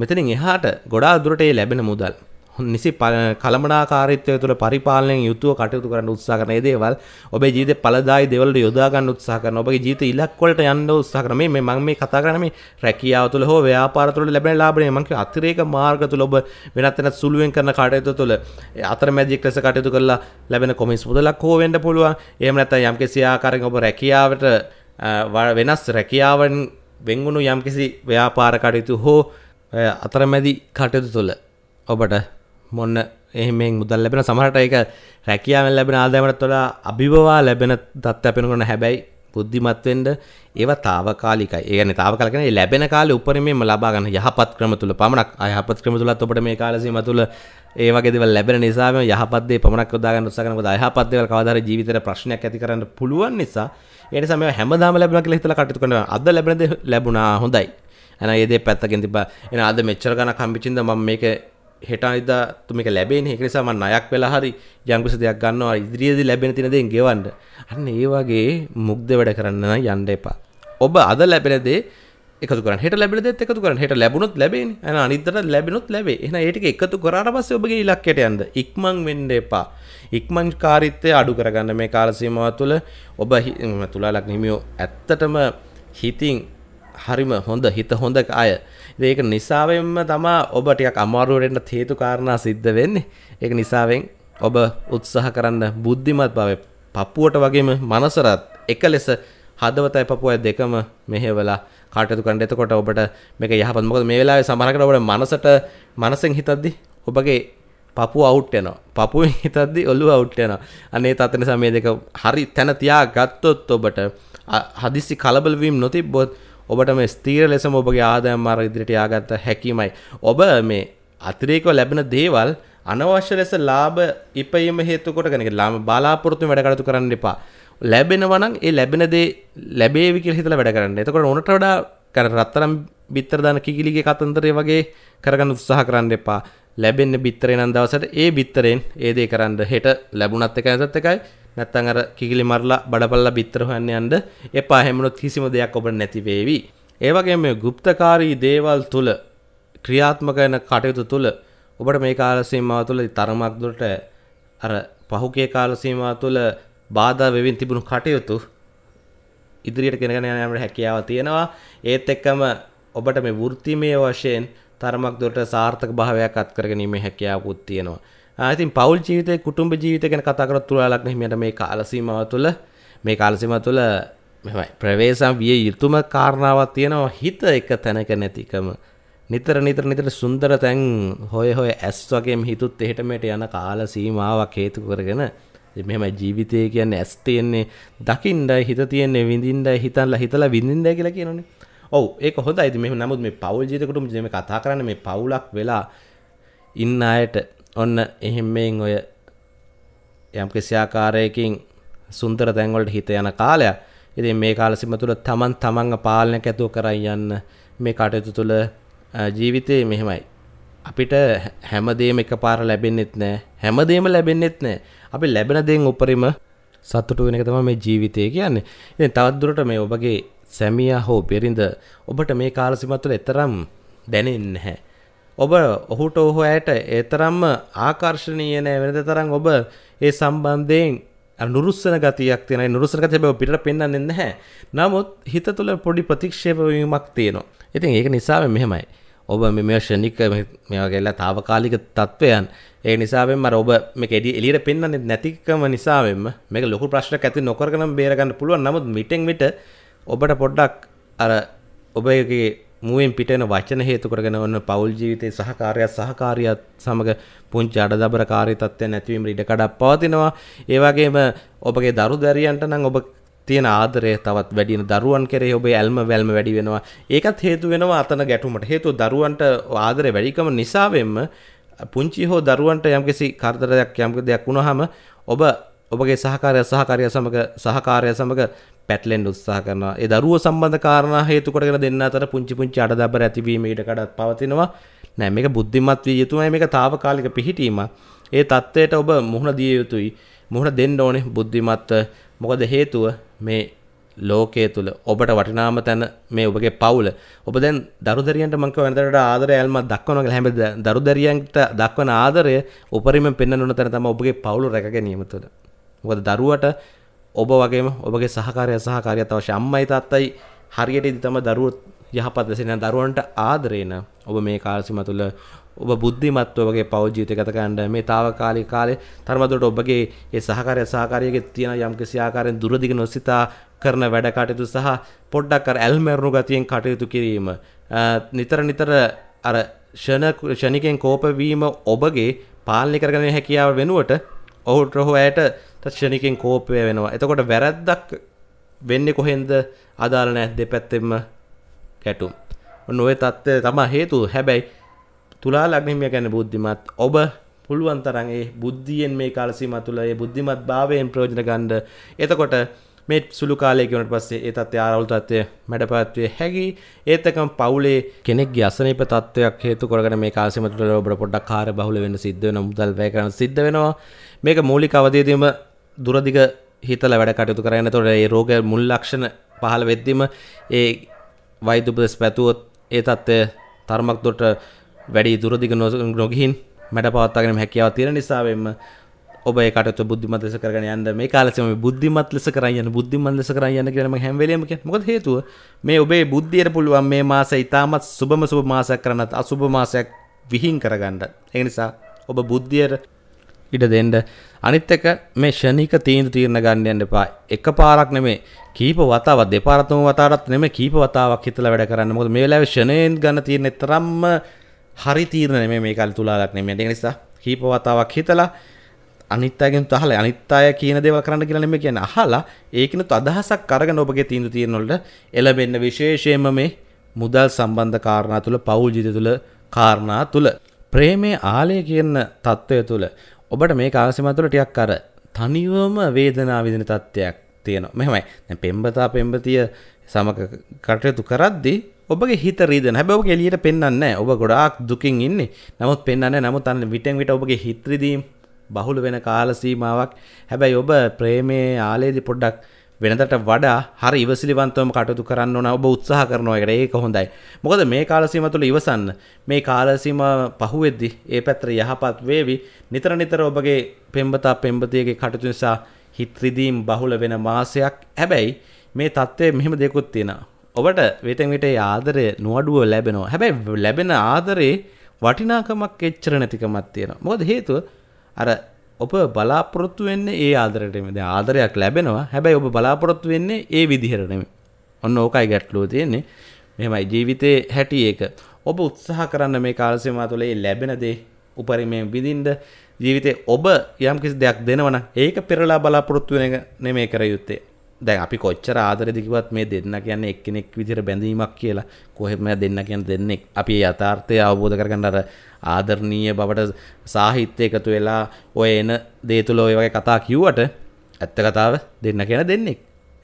මෙතනින් එහාට ගොඩාක් දුරට ඒ ලැබෙන මුදල් නිසි කළමනාකාරිත්වය තුළ පරිපාලනයෙන් යුතුව කටයුතු කරන්න උත්සා කරන ඒ දේවල් ඔබේ ජීවිතේ පළදායි දේවල්ට යොදා ගන්න උත්සාහ කරන ඔබේ ජීවිත ඉලක්ක වලට යන්න උත්සාහ කරන මේ මම මේ කතා කරන්නේ මේ රැකියාව තුළ හෝ ව්‍යාපාර තුළ ලැබෙන ලාභනේ මම කිය අතිරේක මාර්ග තුළ ඔබ වෙනත් වෙනත් සුළුවෙන් කරන කටයුතු තුළ අතරමැදික් ලෙස කටයුතු කරලා ලැබෙන කොමිස් මුදලක් හෝ වෙන්න පුළුවන් එහෙම නැත්නම් යම්කිසි ආකාරයකින් ඔබ රැකියාවට වෙනස් රැකියාවන් වෙන්ගුණු යම්කිසි ව්‍යාපාර කටයුතු හෝ අතරමැදි කටයුතු තුළ ඔබට මොන්න එහෙමෙන් මුදල් ලැබෙන සමහට එක රැකියාවෙන් ලැබෙන ආදෑමට තොළ අභිවා ලැබෙන දත් අපෙනකොන හැබැයි බුද්ධිමත්වෙන්ට ඒවා තාවකාලික ඒන තාවකලන ලැබෙන කාල උපරමේම ලබාගන්න යහපත් ක්‍රම තුළ පමණක් අයහපත් ක්‍රම තුළත් ඔබට මේ කාලසීම තුළ ඒවගේදව ලැබෙන නිසාම යහපත්දේ පමණක් දාගන්න උත්සකන යහපත්වල කවදාර ජීවිතර ප්‍රශ්නයක් ඇති කරන්න පුළුවන් නිසා ඒට සම හැමදාම ලැබෙන කියලා හිතලා කටයුතු කරනවා අද ලැබෙනද ලැබුණා හොඳයි එන ඒදේ පැත්තකින් තිබා එන අද මෙච්චර ගණන් කම්පිචින්ද මම මේක හෙට අනිදා මේක ලැබෙන්නේ ඒක නිසා මම ණයක් වෙලා හරි යම්කිසි දෙයක් ගන්නවා ඉදිරියේදී ලැබෙන තියෙන දේෙන් ගෙවන්න අන්න ඒ වගේ මුග්ධ වැඩ කරන්න යන්න එපා ඔබ අද ලැබෙන දේ එකතු කරන්න හෙට ලැබෙන දේත් එකතු කරන්න හෙට ලැබුණොත් ලැබෙන්නේ එහෙනම් අනිද්දාට ලැබෙනොත් ලැබේ එහෙනම් ඒ ටික එකතු කරාට පස්සේ ඔබගේ ඉලක්කයට යන්න ඉක්මන් වෙන්න එපා ඉක්මන් කාරීත්වය අඩු කරගන්න මේ කාල සීමාව තුළ ඔබ තුලාලක් හිමියෝ ඇත්තටම හිතින් හරිම හොඳ හිත හොඳ අය ඒක නිසාවෙන්ම තමා ඔබ ටිකක් අමාරුවරෙන්ට හේතු කාරණා සිද්ධ වෙන්නේ ඒක නිසාවෙන් ඔබ උත්සාහ කරන්න බුද්ධිමත් බව පපුවට වගේම මනසරත් එක ලෙස හදවතයි පපුවයි දෙකම මෙහෙවලා කාටයුතු කරන්න එතකොට ඔබට මේක යහපත් මොකද මේ වෙලාවේ සමහරකට ඔබට මනසට මනසෙන් හිතද්දි ඔබගේ පපුව අවුට් යනවා. පපුවෙන් හිතද්දි ඔළුව අවුට් යනවා. අනේ තත් නිසා මේ දෙක හරි තැන තියා ගත්තොත් ඔබට හදිසි කලබල වීම නොතිබ්බොත් ඔබට ස්තීර ලෙසම ඔබගේ ආදයම් මාර ඉදිරිට යාගත්ත හැකිමයි. ඔබ මේ අතිරේකව ලැබෙන දේවල් අනවශ්‍ය ලෙස ලාභ ඉපයීම හේතුකොට ගැනක ලාම බලාපොරොත්තු වැඩකටතු කරන්න එපා. ලැබෙනවනම් ඒ ලැබෙන දේ ලැබේවි කියලා හිතලා වැඩ කරන්න. එතකොට උනට වඩා කර රත්තරම් බිත්තර දාන කිකිලිගේ කතන්දරය වගේ කරගන්න උත්සාහ කරන්න එපා. ලැබෙන්න බිත්තරේ නම් දවසට ඒ බිත්තරෙන් ඒ දේ කරන්න හෙට ලැබුණත් එකයි නැත්ත් එකයි නැත්තන් අර කිකිලි මරලා බඩපල්ලා බිත්තර හොයන්න යන්න එපා හැමනොත් කිසිම දෙයක් ඔබට නැති වේවි. ඒ වගේම මේ গুপ্তකාරී දේවල් තුල ක්‍රියාත්මක වෙන කටයුතු තුල ඔබට මේ කාල සීමාව තුල තරමක් දුරට අර පහුගිය කාල සීමාව තුල බාධා වෙමින් තිබුණු කටයුතු ඉදිරියට ගෙනගෙන යන අපේ හැකියාව තියෙනවා. ඒත් එක්කම ඔබට මේ වෘත්තිමය වශයෙන් තරමක් දුරට සාර්ථක භාවයක් අත්කර ගැනීමේ හැකියාවකුත් තියෙනවා. ඉතින් පවුල් ජීවිතය කුටුම්ඹ ජීවිත ගැන කතාකරත් තුරාලක් හිමට මේ කාලසීමාව තුළ මේ කාලසිම තුළ මෙමයි ප්‍රවේශම් විය යුතුම කාරණාවක් තියෙනවා හිත එක තැනක නැතිකම නිතර නිතර නිතර සුන්දර තැන් හොය හොය ඇස් වගේම හිතුත් එහෙටමට යන කාල සීමාවක් හේතු කරගෙන මෙම ජීවිතය කියන්නේ ඇස් තියෙන්නේ දකිින්ඩයි හිත තියන්නේ විඳින්ඩයි හිතල්ල හිතලා විඳින්ද කියලා කියනනේ ඔව ඒක හොඳ අයිති මෙම නමුත් මේ පවල් ජීතකුටුම් ජම කතා කරන්න මේ පවුලක් වෙලා ඉන්න අයට ඔන්න එහෙම මෙන් ඔය යම් කිසියාකාරයකින් සුන්දර තැන්වලට හිත යන කාලයක්. ඉතින් මේ කාලසිම තුළ තමන් තමන්ව පාලනයක් ඇතුව කරන් යන්න මේ කටයුතු තුළ ජීවිතේ මෙහෙමයි. අපිට හැමදේම එකපාර ලැබෙන්නෙත් නෑ හැමදේම ලැබෙන්නෙත් නෑ අපි ලැබෙන දෙන් උපරිම සතුටු වෙන එක තමයි මේ ජීවිතය කියන්නේ. ඉතින් තවත් දුරට මේ ඔබගේ සැමියා හෝ බිරිඳ ඔබට මේ කාලසීමා තුළ එතරම් දැනෙන්නේ නැහැ. ඔබ ඔහුට ඔහු ඇයට ඒතරම්ම ආකර්ශණීය නෑ වෙනද තරම් ඔබ ඒ සම්බන්ධයෙන් නුරුස්සන ගතියක් තියෙනයි නුරුස්සන ගතිය බව පිටට පෙන්වන්නේ නැහැ. නමුත් හිත තුළ පොඩි ප්‍රතික්ෂේප වීමක් තියෙනවා. ඉතින් ඒක නිසා මෙහෙමයි. ඔබ මේ ෂණික මේ වගේලා తాවකාලික තත්වයන් ඒ නිසාවෙන් අර ඔබ මේක එළියට පෙන්වන්නේ නැතිකම නිසාවෙන්ම මේක ලොකු ප්‍රශ්නයක් ඇති නොකරගෙන බේර ගන්න පුළුවන්. නමුත් මිටෙන් මිට ඔබට පොඩ්ඩක් අර ඔබගේ මුවෙන් පිටන වචන හේතු කරගෙන ඔන්න පෞල් ජීවිතේ සහකාරයත් සහකාරියත් සමග පුංචි අඩදබර කාර්ය තත්ත්වයන් නැතිවීම ඉඩ කඩක් පවතිනවා. ඒ වගේම ඔබගේ දරු දැරියන්ට නම් ඔබ තියෙන ආදරය තවත් වැඩි වෙන දරුවන් කෙරෙහි ඔබේ ඇල්ම වැල්ම වැඩි වෙනවා. ඒකත් හේතු වෙනවා අතන ගැටුමට. හේතුව දරුවන්ට ආදරය වැඩිකම නිසා වෙන්න පුංචි හෝ දරුවන්ට යම්කිසි කරදරයක් යම්ක දෙයක් වුණාම ඔබ ඔබගේ සහකාරය සහකාරය සමග සහකාරය සමග පැටලෙන් උත්සා කරන ඒ දරුව සම්බඳ කාරණ හේතුකටගෙන දෙන්න අතර පුංචි පුංචි අඩදබර ඇතිවීමට කඩත් පවතිනවා නෑ මේක බුද්ධිමත් විය යුතුමයි මේක තාවකාලික පිහිටීම ඒ தත්ත්වයට ඔබ මුහුණ දිය යුතුයි මුහුණ දෙන්න ඕනේ බුද්ධිමත් මොකද හේතුව මේ ලෝකයේ තුල ඔබට වටිනාම තැන මේ ඔබගේ පවුල. ඔබ දැන් දරුදරියන්ට මං කියව වෙනතරට ආදරය ඇල්මක් දක්වනවා කියලා හැබැයි දරුදරියන්ට දක්වන ආදරය උපරිමයෙන් පෙන්වන්න ඕන තැන තමයි ඔබගේ පවුල රැක ගැනීම තුළ. මොකද දරුවට ඔබ වගේම ඔබගේ සහකාරය සහකාරය තවශ අම්මයි තාත්තයි හරියට තම දරුවත් යහපත් ලෙසෙන දරුවන්ට ආදරේන ඔබ මේ කාල්සිම තුළ ඔබ බුද්ධිමත්ව වගේ පෞද්ජීත ගතකන්ඩ මේ තාවකාලි කාලේ තර්මතුට ඔබගේ ඒ සහකාරය සහකාරයගේ තියෙන යම් කිසිආකාරයෙන් දුරදිග නොසිතා කරන වැඩ කටයුතු සහ පොඩ්ඩක් අර ඇල්මැරුණු ගතියෙන් කටයුතු කිරීම නිතර නිතර අර ෂණ ෂණිකෙන් කෝපවීම ඔබගේ පාලනය කරගන හැකියාව වෙනුවට ඔහුට හෝ ඇයට ක්ෂණිකින් කෝපය වෙනවා එතකොට වැරැද්දක් වෙන්න කොහෙන්ද අදාළ නෑ දෙපැත්තෙම ගැටුම් නොවේ තත්ත්වය තමා හේතු හැබැයි තුලා ලග්නිමිය ගැන බුද්ධිමත් ඔබ පුළුවන් තරන් ඒ බුද්ධියෙන් මේ කාලසීම තුළ ඒ බුද්ධිමත් භාවයෙන් ප්‍රෝජන ගණ්ඩ එතකොට මේ සුළු කාලයකනට පස්සේ ඒ තත්ත්ය ආරවුල් තත්වය මැඩපත්වය හැකි ඒතකම් පවුලේ කෙනෙක්ගේ අසනීප තත්වයක් හේතු කරගෙන මේ කාසිමතුල ඔබට පොඩ්ඩක් කාර්ය බහුල වෙන්න සිද්ධ වෙන මුදල් වැය කරන සිද්ධ වෙනවා මේක මූලික අවධියේදීම දුරදිග හිතල වැඩ කටයුතු කරන්න තොට ඒ රෝග මුල් ලක්ෂණ පහළ වෙද්දිම ඒ වෛදුපදෙස් පැතුවොත් ඒ තත්ත්ය තර්මක් දොට වැඩි දුරදිග නොස නොගිහින් මැට පවත්තාගෙන හැකියාව තියෙන නිසාවෙන්ම ඔබ කට බුද්ධිමත් ලෙස කරන යන්න මේ කාලසම බුද්ධිමත් ලෙස කරයන්න බුද්ධිමන් ලෙස කරයන්න කියනම හැම්වලීම මොකද හේතුව මේ ඔබේ බුද්ධියට පුළුවන් මේ මාස ඉතාමත් සුබම සුබ මාසයක් කරනත් අසුභ මාසයක් විහින් කරගන්නඩ එනිසා ඔබ බුද්ධියට ඉඩ දෙන්න අනිත් එක මේ ෂණික තීන්දුව తీරන ගන්න යන්න එපා එක පාරක් නෙමෙයි කීප වතාවක් දෙපාර තුන වතාවක් නෙමෙයි කීප වතාවක් හිතලා වැඩ කරන්න මොකද මේ වෙලාවේ ෂණයෙන් ගන්න තීරණ තරම්ම හරි තීරණ නෙමෙයි මේ කාලේ තුලාලක් නෙමෙයි ඒක නිසා කීප වතාවක් හිතලා අනිත් අයගෙන් අහලා අනිත් අය කියන දේවල් කරන්න කියලා නෙමෙයි කියන්නේ අහලා ඒකිනුත් අදහසක් අරගෙන ඔබගේ තීන්දුව తీරන වලට එළබෙන්න විශේෂයෙන්ම මේ මුදල් සම්බන්ධ කාරණා තුල පෞල් ජීවිත තුල කාරණා තුල ප්‍රේමේ ආලය කියන තත්ත්වය තුළ ඔබට මේ කාසිමතුල ටියක් අර තනිවම වේදනා විදින තත්ත්වයක් තියෙනවා මෙහමයි දැන් පෙම්බතා පෙම්බතිය සමග කටයුතු කරද්දී ඔබගේ හිත රීදන හැබැයි ඔබ එළියට පෙන්වන්නේ නැහැ ඔබ ගොඩාක් දුකින් ඉන්නේ නමුත් පෙන්වන්නේ නැහැ නමුත් අන්න විටෙන් විට ඔබගේ හිත රිදීම් බහුල වෙන කාල සීමාවක් හැබැයි ඔබ ප්‍රේමයේ ආලේදී පොඩ්ඩක් වෙනදට වඩා හරි ඉවසිලිවන්තවම කටයුතු කරන්න ඕන ඔබ උත්සාහ කරනවා එකට ඒක හොඳයි. මොකද මේ කාලසීම තුළ ඉවසන්න මේ කාලසීම පහුවෙද්දි ඒ පැත්තට යහපත් වේවි. නිතර නිතර ඔබගේ පෙම්බතා පෙම්බතියගේ කටයුතු නිසා හිත රිදීම් බහුල වෙන මාසයක්. හැබැයි මේ தත්ත්වයේ මෙහෙම දෙකුත් තියෙනවා. ඔබට විටෙන් විට ආදරය නුවඩුව ලැබෙනවා. හැබැයි ලැබෙන ආදරේ වටිනාකමක් එච්චර නැතිකමක් තියෙනවා. මොකද හේතුව අර ඔබ බලාපොරොත්තු වෙන්න ඒ ආදරටම ද ආදරයක් ලැබෙනවා හැබැයි ඔබ බලාපොරොත්තු වෙන්නේ ඒ විදිහරනෙම ඔන්න ඕකයි ගැට්ලෝ තියෙන්නේ මෙමයි ජීවිතය හැටි ඒක ඔබ උත්සාහ කරන්න මේ කාලසිමා තුළේ ලැබෙන දේ උපරිමයෙන් විඳින්ද ජීවිතේ ඔබ යම් කිසි දෙයක් දෙනවනම් ඒක පෙරලා බලාපොරොත්තු වෙන එක නෙමෙයි කර යුත්තේ දැන් අපි කොච්චර ආදරෙද කිව්වත් මේ දෙන්න කියන්නේ එක්කෙනෙක් විදිහට බැඳීමක් කියලා කොහෙත්ම දෙන්න කියන්නේ දෙන්නේ අපි යථාර්ථය අවබෝධ කරගන්න අර ආදරණීය බවට සාහිත්‍ය එකතු වෙලා ඔය එන දේ තුල ඔය වගේ කතා කිව්වට ඇත්ත කතාව දෙන්න කියන දෙන්නේ.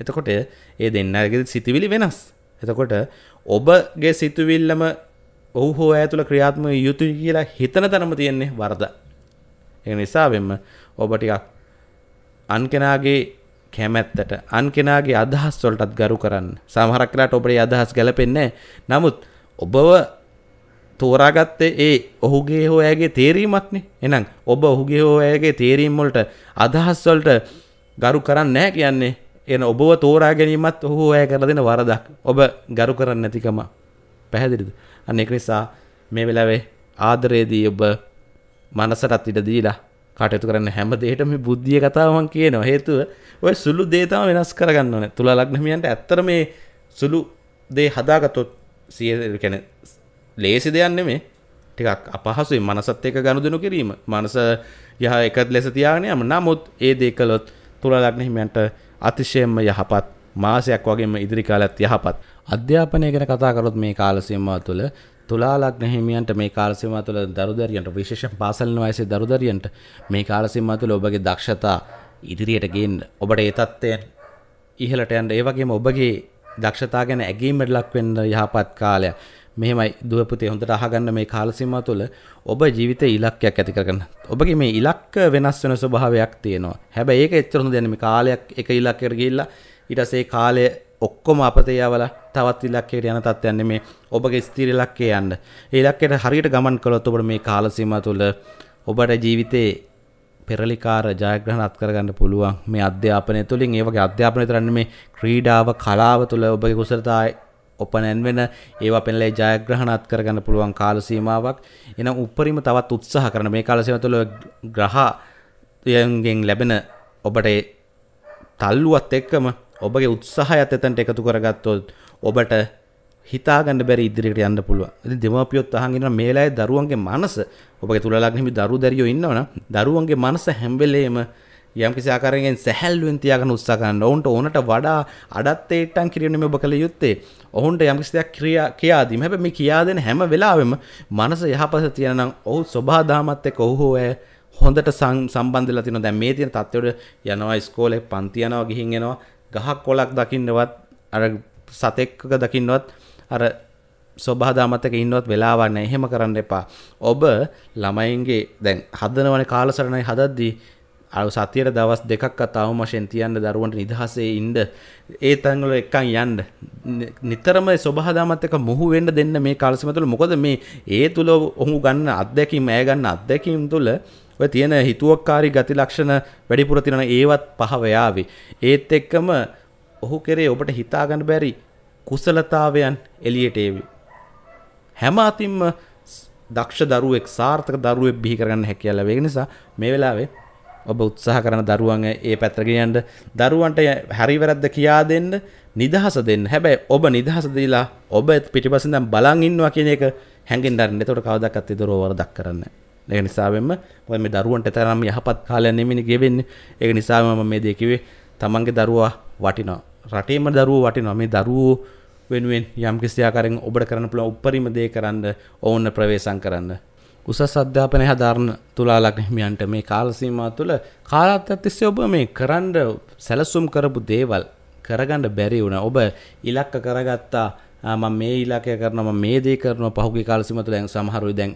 එතකොට ඒ දෙන්නගේ සිතුවිලි වෙනස්. එතකොට ඔබගේ සිතුවිල්ලම ඔහු හෝ ඇතුළ ක්‍රියාත්මක යුතුය කියලා හිතන තැනම තියෙන්නේ වරද. ඒ නිසා වෙන්න ඔබ ටිකක් අන් කෙනාගේ කැමැත්තට අන් කෙනාගේ අදහස් වලටත් ගරු කරන්න. සමහරක් වෙලාවට ඔබේ අදහස් ගැලපෙන්නේ නමුත් ඔබව තෝරාගත්තේ ඒ ඔහුගේ හෝ ඇගේ තේරීමක්නේ. එහෙනම් ඔබ ඔහුගේ හෝ ඇගේ තේරීම් වලට අදහස් වලට ගරු කරන්නේ නැහැ කියන්නේ එන ඔබව තෝරා ගැනීමත් ඔහු ඔය කරලා දෙන වරදක්. ඔබ ගරු කරන්නේ නැතිකම. පැහැදිලිද? අන්න ඒක නිසා මේ වෙලාවේ ආදරයේදී ඔබ මනසටත් ඉඩ දීලා කටයුතු කරන්න හැම දෙයකටම බුද්ධිය කතාවන් කියනවා හේතුව ඔය සුළු දේ තමයි වෙනස් කරගන්න ඕනේ තුලා ලග්නමියන්ට ඇත්තට මේ සුළු දේ හදාගත්තොත් සිය කියන්නේ ලේසි දෙයක් නෙමෙයි ටිකක් අපහසුයි මනසත් එක්ක ගනුදෙනු කිරීම මනස යහ එක ලෙස තියාගෙන යම නමුත් ඒ දේ කළොත් තුලා ලග්නහිමයන්ට අතිශයම යහපත් මාසයක් වගේම ඉදිරි කාලයත් යහපත් අධ්‍යාපනය ගැන කතා කරොත් මේ කාලසීමාව තුළ තුලාලක් නැහිමියන්ට මේ කාලසිම තුළ දරුදරියන්ට විශේෂ පාසලන වයසේ දරුදරියන්ට මේ කාලසිම තුළ ඔබගේ දක්ෂතා ඉදිරියට ගෙන් ඔබට ඒ තත්ත්වයන් ඉහලට යන්න ඒ වගේම ඔබගේ දක්ෂතා ගැන ඇගීමට ලක්වෙන්න යහපත් කාලය මෙහෙමයි දුවපුතේ හොඳට අහගන්න මේ කාලසිම තුළ ඔබ ජීවිත ඉලක්කයක් ඇති කරගන්න. ඔබගේ මේ ඉලක්ක වෙනස් වෙන ස්වභාවයක් තියෙනවා. හැබැයි ඒක එච්චර හොඳ දෙන්නේ කාලයක් එක ඉලක්කයකට ගිහිල්ලා ඊට පස්සේ කාලය ඔක්කොම අපතේ යවලා තවත් ඉලක්කයට යන තත්ත්වයක් නෙමේ ඔබගේ ස්ථිර ඉලක්කේ යන්න. ඒ ඉලක්කයට හරියට ගමන් කළොත් ඔබට මේ කාල සීමාව තුළ ඔබට ජීවිතේ පෙරලිකාර ජයග්‍රහණ අත්කරගන්න පුළුවන් මේ අධ්‍යාපනය තුළින් ඒවගේ අධ්‍යාපනය තරන්න මේ ක්‍රීඩාව කලාව තුළ ඔබගේ කුසලතා ඔපනැන්වෙන ඒවා පෙන්ලේ ජයග්‍රහණ අත්කරගන්න පුළුවන් කාලසීමාවක් එන උපරිම තවත් උත්සාහ කරන මේ කාලසීම තුළ ග්‍රහයන්ගෙන් ලැබෙන ඔබට තල්ලුවත් එක්කම ඔබගේ උත්සාහයත් එතැන්ට එකතු කරගත්තොත් ඔබට හිතාගන්න බැරි ඉදිරියට යන්න පුළුවන්. ඉතින් දෙමාපියොත් අහන් ඉන්න මේලායේ දරුවන්ගේ මනස ඔබගේ තුල ලග්නෙමි දරු දැරියෝ ඉන්නවනම් දරුවන්ගේ මනස හැම වෙලේම යම්කිසි ආකාරයෙන් සැහැල්ලුවෙන් තියාගන්න උත්සාහ කරන්න. ඔවුන්ට ඕනට වඩා අඩත්තේට්ටම් කිරීමනේ ඔබ කළ යුත්තේ. ඔවුන්ට යම්කිසි දෙයක් ක්‍රියා කියාදීම. හැබැයි මේ කියා දෙන හැම වෙලාවෙම මනස යහපත තියන නම් ඔහු සබහාදාමත් එක්ක ඔහු ඔය හොඳට සම්බන්ධලා තියෙනවා. දැන් මේ තියෙන තත්ත්වයට යනවා ඉස්කෝලේ පන්ති යනවා ගිහින් එනවා. ගහක් කොලක් දකින්නවත් අර සතෙක්ක දකින්නවත් අර ස්වබාදාමතක ඉන්නවත් වෙලාවන්න එහෙම කරන්න එපා ඔබ ළමයින්ගේ දැන් හදනවන කාලසරණයි හදද්දී අලු සතියට දවස් දෙකක් අතාව වශයෙන් තියන්න දරුවන්ට නිදහසේ ඉන්ඩ ඒ තැන්වල එකන් යන්න නිතරම ස්වබහදාමත් එක මුහු වෙන්න දෙන්න මේ කාලසම තුළ මොකද මේ ඒ තුළ ඔහු ගන්න අත්දැකීම ඇය ගන්න අත්දැකීම් තුළ ඔය තියෙන හිතුවක්කාරී ගති ලක්ෂණ වැඩිපුර තිරන ඒවත් පහවයාවි ඒත් එක්කම ඔහු කෙරේ ඔබට හිතාගන්න බැරි කුසලතාවයන් එළියට එවි. හැම අතින්ම දක්ෂ දරුවෙක් සාර්ථක දරුවෙක් බිහි කරගන්න හැකියාව ලැබෙන නිසා මේ වෙලාවේ ඔබ උත්සාහ කරන දරුවන් ඒ පැත්තට ගෙනියන්න දරුවන්ට හරි වැරද්ද කියා දෙන්න නිදහස දෙන්න. හැබැයි ඔබ නිදහස දීලා ඔබ පිටිපස්සෙන් දැන් බලන් ඉන්නවා කියන එක හැංගෙන්න ගන්න. එතකොට කවදාකවත් ඒ දරුවව වරදක් කරන්නේ නැහැ. ඒක නිසාවෙන්ම මොකද මේ දරුවන්ට තරම් යහපත් කාලයක් නෙමෙයි ගෙවෙන්නේ. ඒක නිසාම මම මේ දේ කිව්වේ තමන්ගේ දරුවා වටිනවා රටේම දරුව වටිනවා මේ දරුවෝ වෙනුවෙන් යම් කිසියාකරෙන් ඔබට කරන පුළුවන් උපරිම දේ කරන්න ඔවුන්න ප්‍රවේශම් කරන්න උසස් අධ්‍යාපනය හදාරණ තුලාලක් හිමියන්ට මේ කාලසීමා තුළ කාලත් ඇතිස්සේ ඔබ මේ කරන්න සැලසුම් කරපු දේවල් කරගන්න බැරි වුණ ඔබ ඉලක්ක කරගත්තා මම මේ ඉලක්කය කරනවා මේ දේ කරනවා පහුගිය කාලසීමා තුළ දැන් සමහරුයි දැන්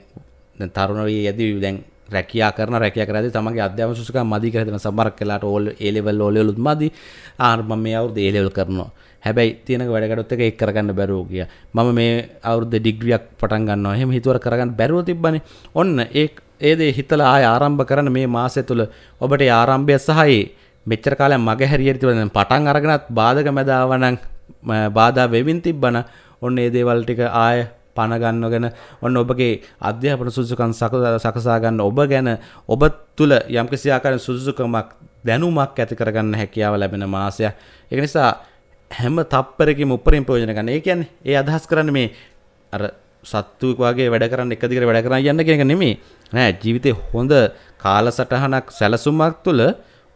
තරුණ වී යදී දැන් රැකයා කරන රැකයා කරද තමගේ අධ්‍යාපන සුසුක මදි කර දෙන සමහරක් වෙලාට ඕල් ඒ ලෙවල් ඕල් වලුත් මදි ආර මම මේ අවුරුදු ඒ ලෙවල් කරනවා හැබැයි තියෙන වැඩ කටයුතු එක ඒක කරගන්න බැරුව ගියා මම මේ අවුරුද්ද ඩිග්‍රියක් පටන් ගන්නවා එහෙම හිතුවර කරගන්න බැරුව තිබ්බනේ ඔන්න ඒ ඒ දේ හිතලා ආය ආරම්භ කරන මේ මාසය තුල ඔබට ආරම්භය සහ මෙච්චර කාලයක් මගේ හැරියට තිබුණ පටන් අරගෙනත් බාධක මැදාවනම් බාධා වෙමින් තිබ්බන ඔන්න ඒ දේවල් ටික ආය පණගන්න ගැන ඔන්න ඔබගේ අධ්‍යාපන සුදුසුකන් සකසාගන්න ඔබ ගැන ඔබ තුළ යම්කිසියාකාරන සුදුසුකමක් දැනුමක් ඇති කරගන්න හැකියාව ලැබෙන මාසයක් එක නිසා හැම තප්පරකින් උපරිම ප්‍රයෝජන ගන්න. ඒ කියන්නේ ඒ අදහස් කරන්නේ මේ අර සත්තුක වගේ වැඩ කරන්න එක දිගට වැඩ කරන්න යන්න කියන එක නෙමෙයි. නෑ ජීවිතේ හොඳ කාලසටහනක් සැලසුමක් තුළ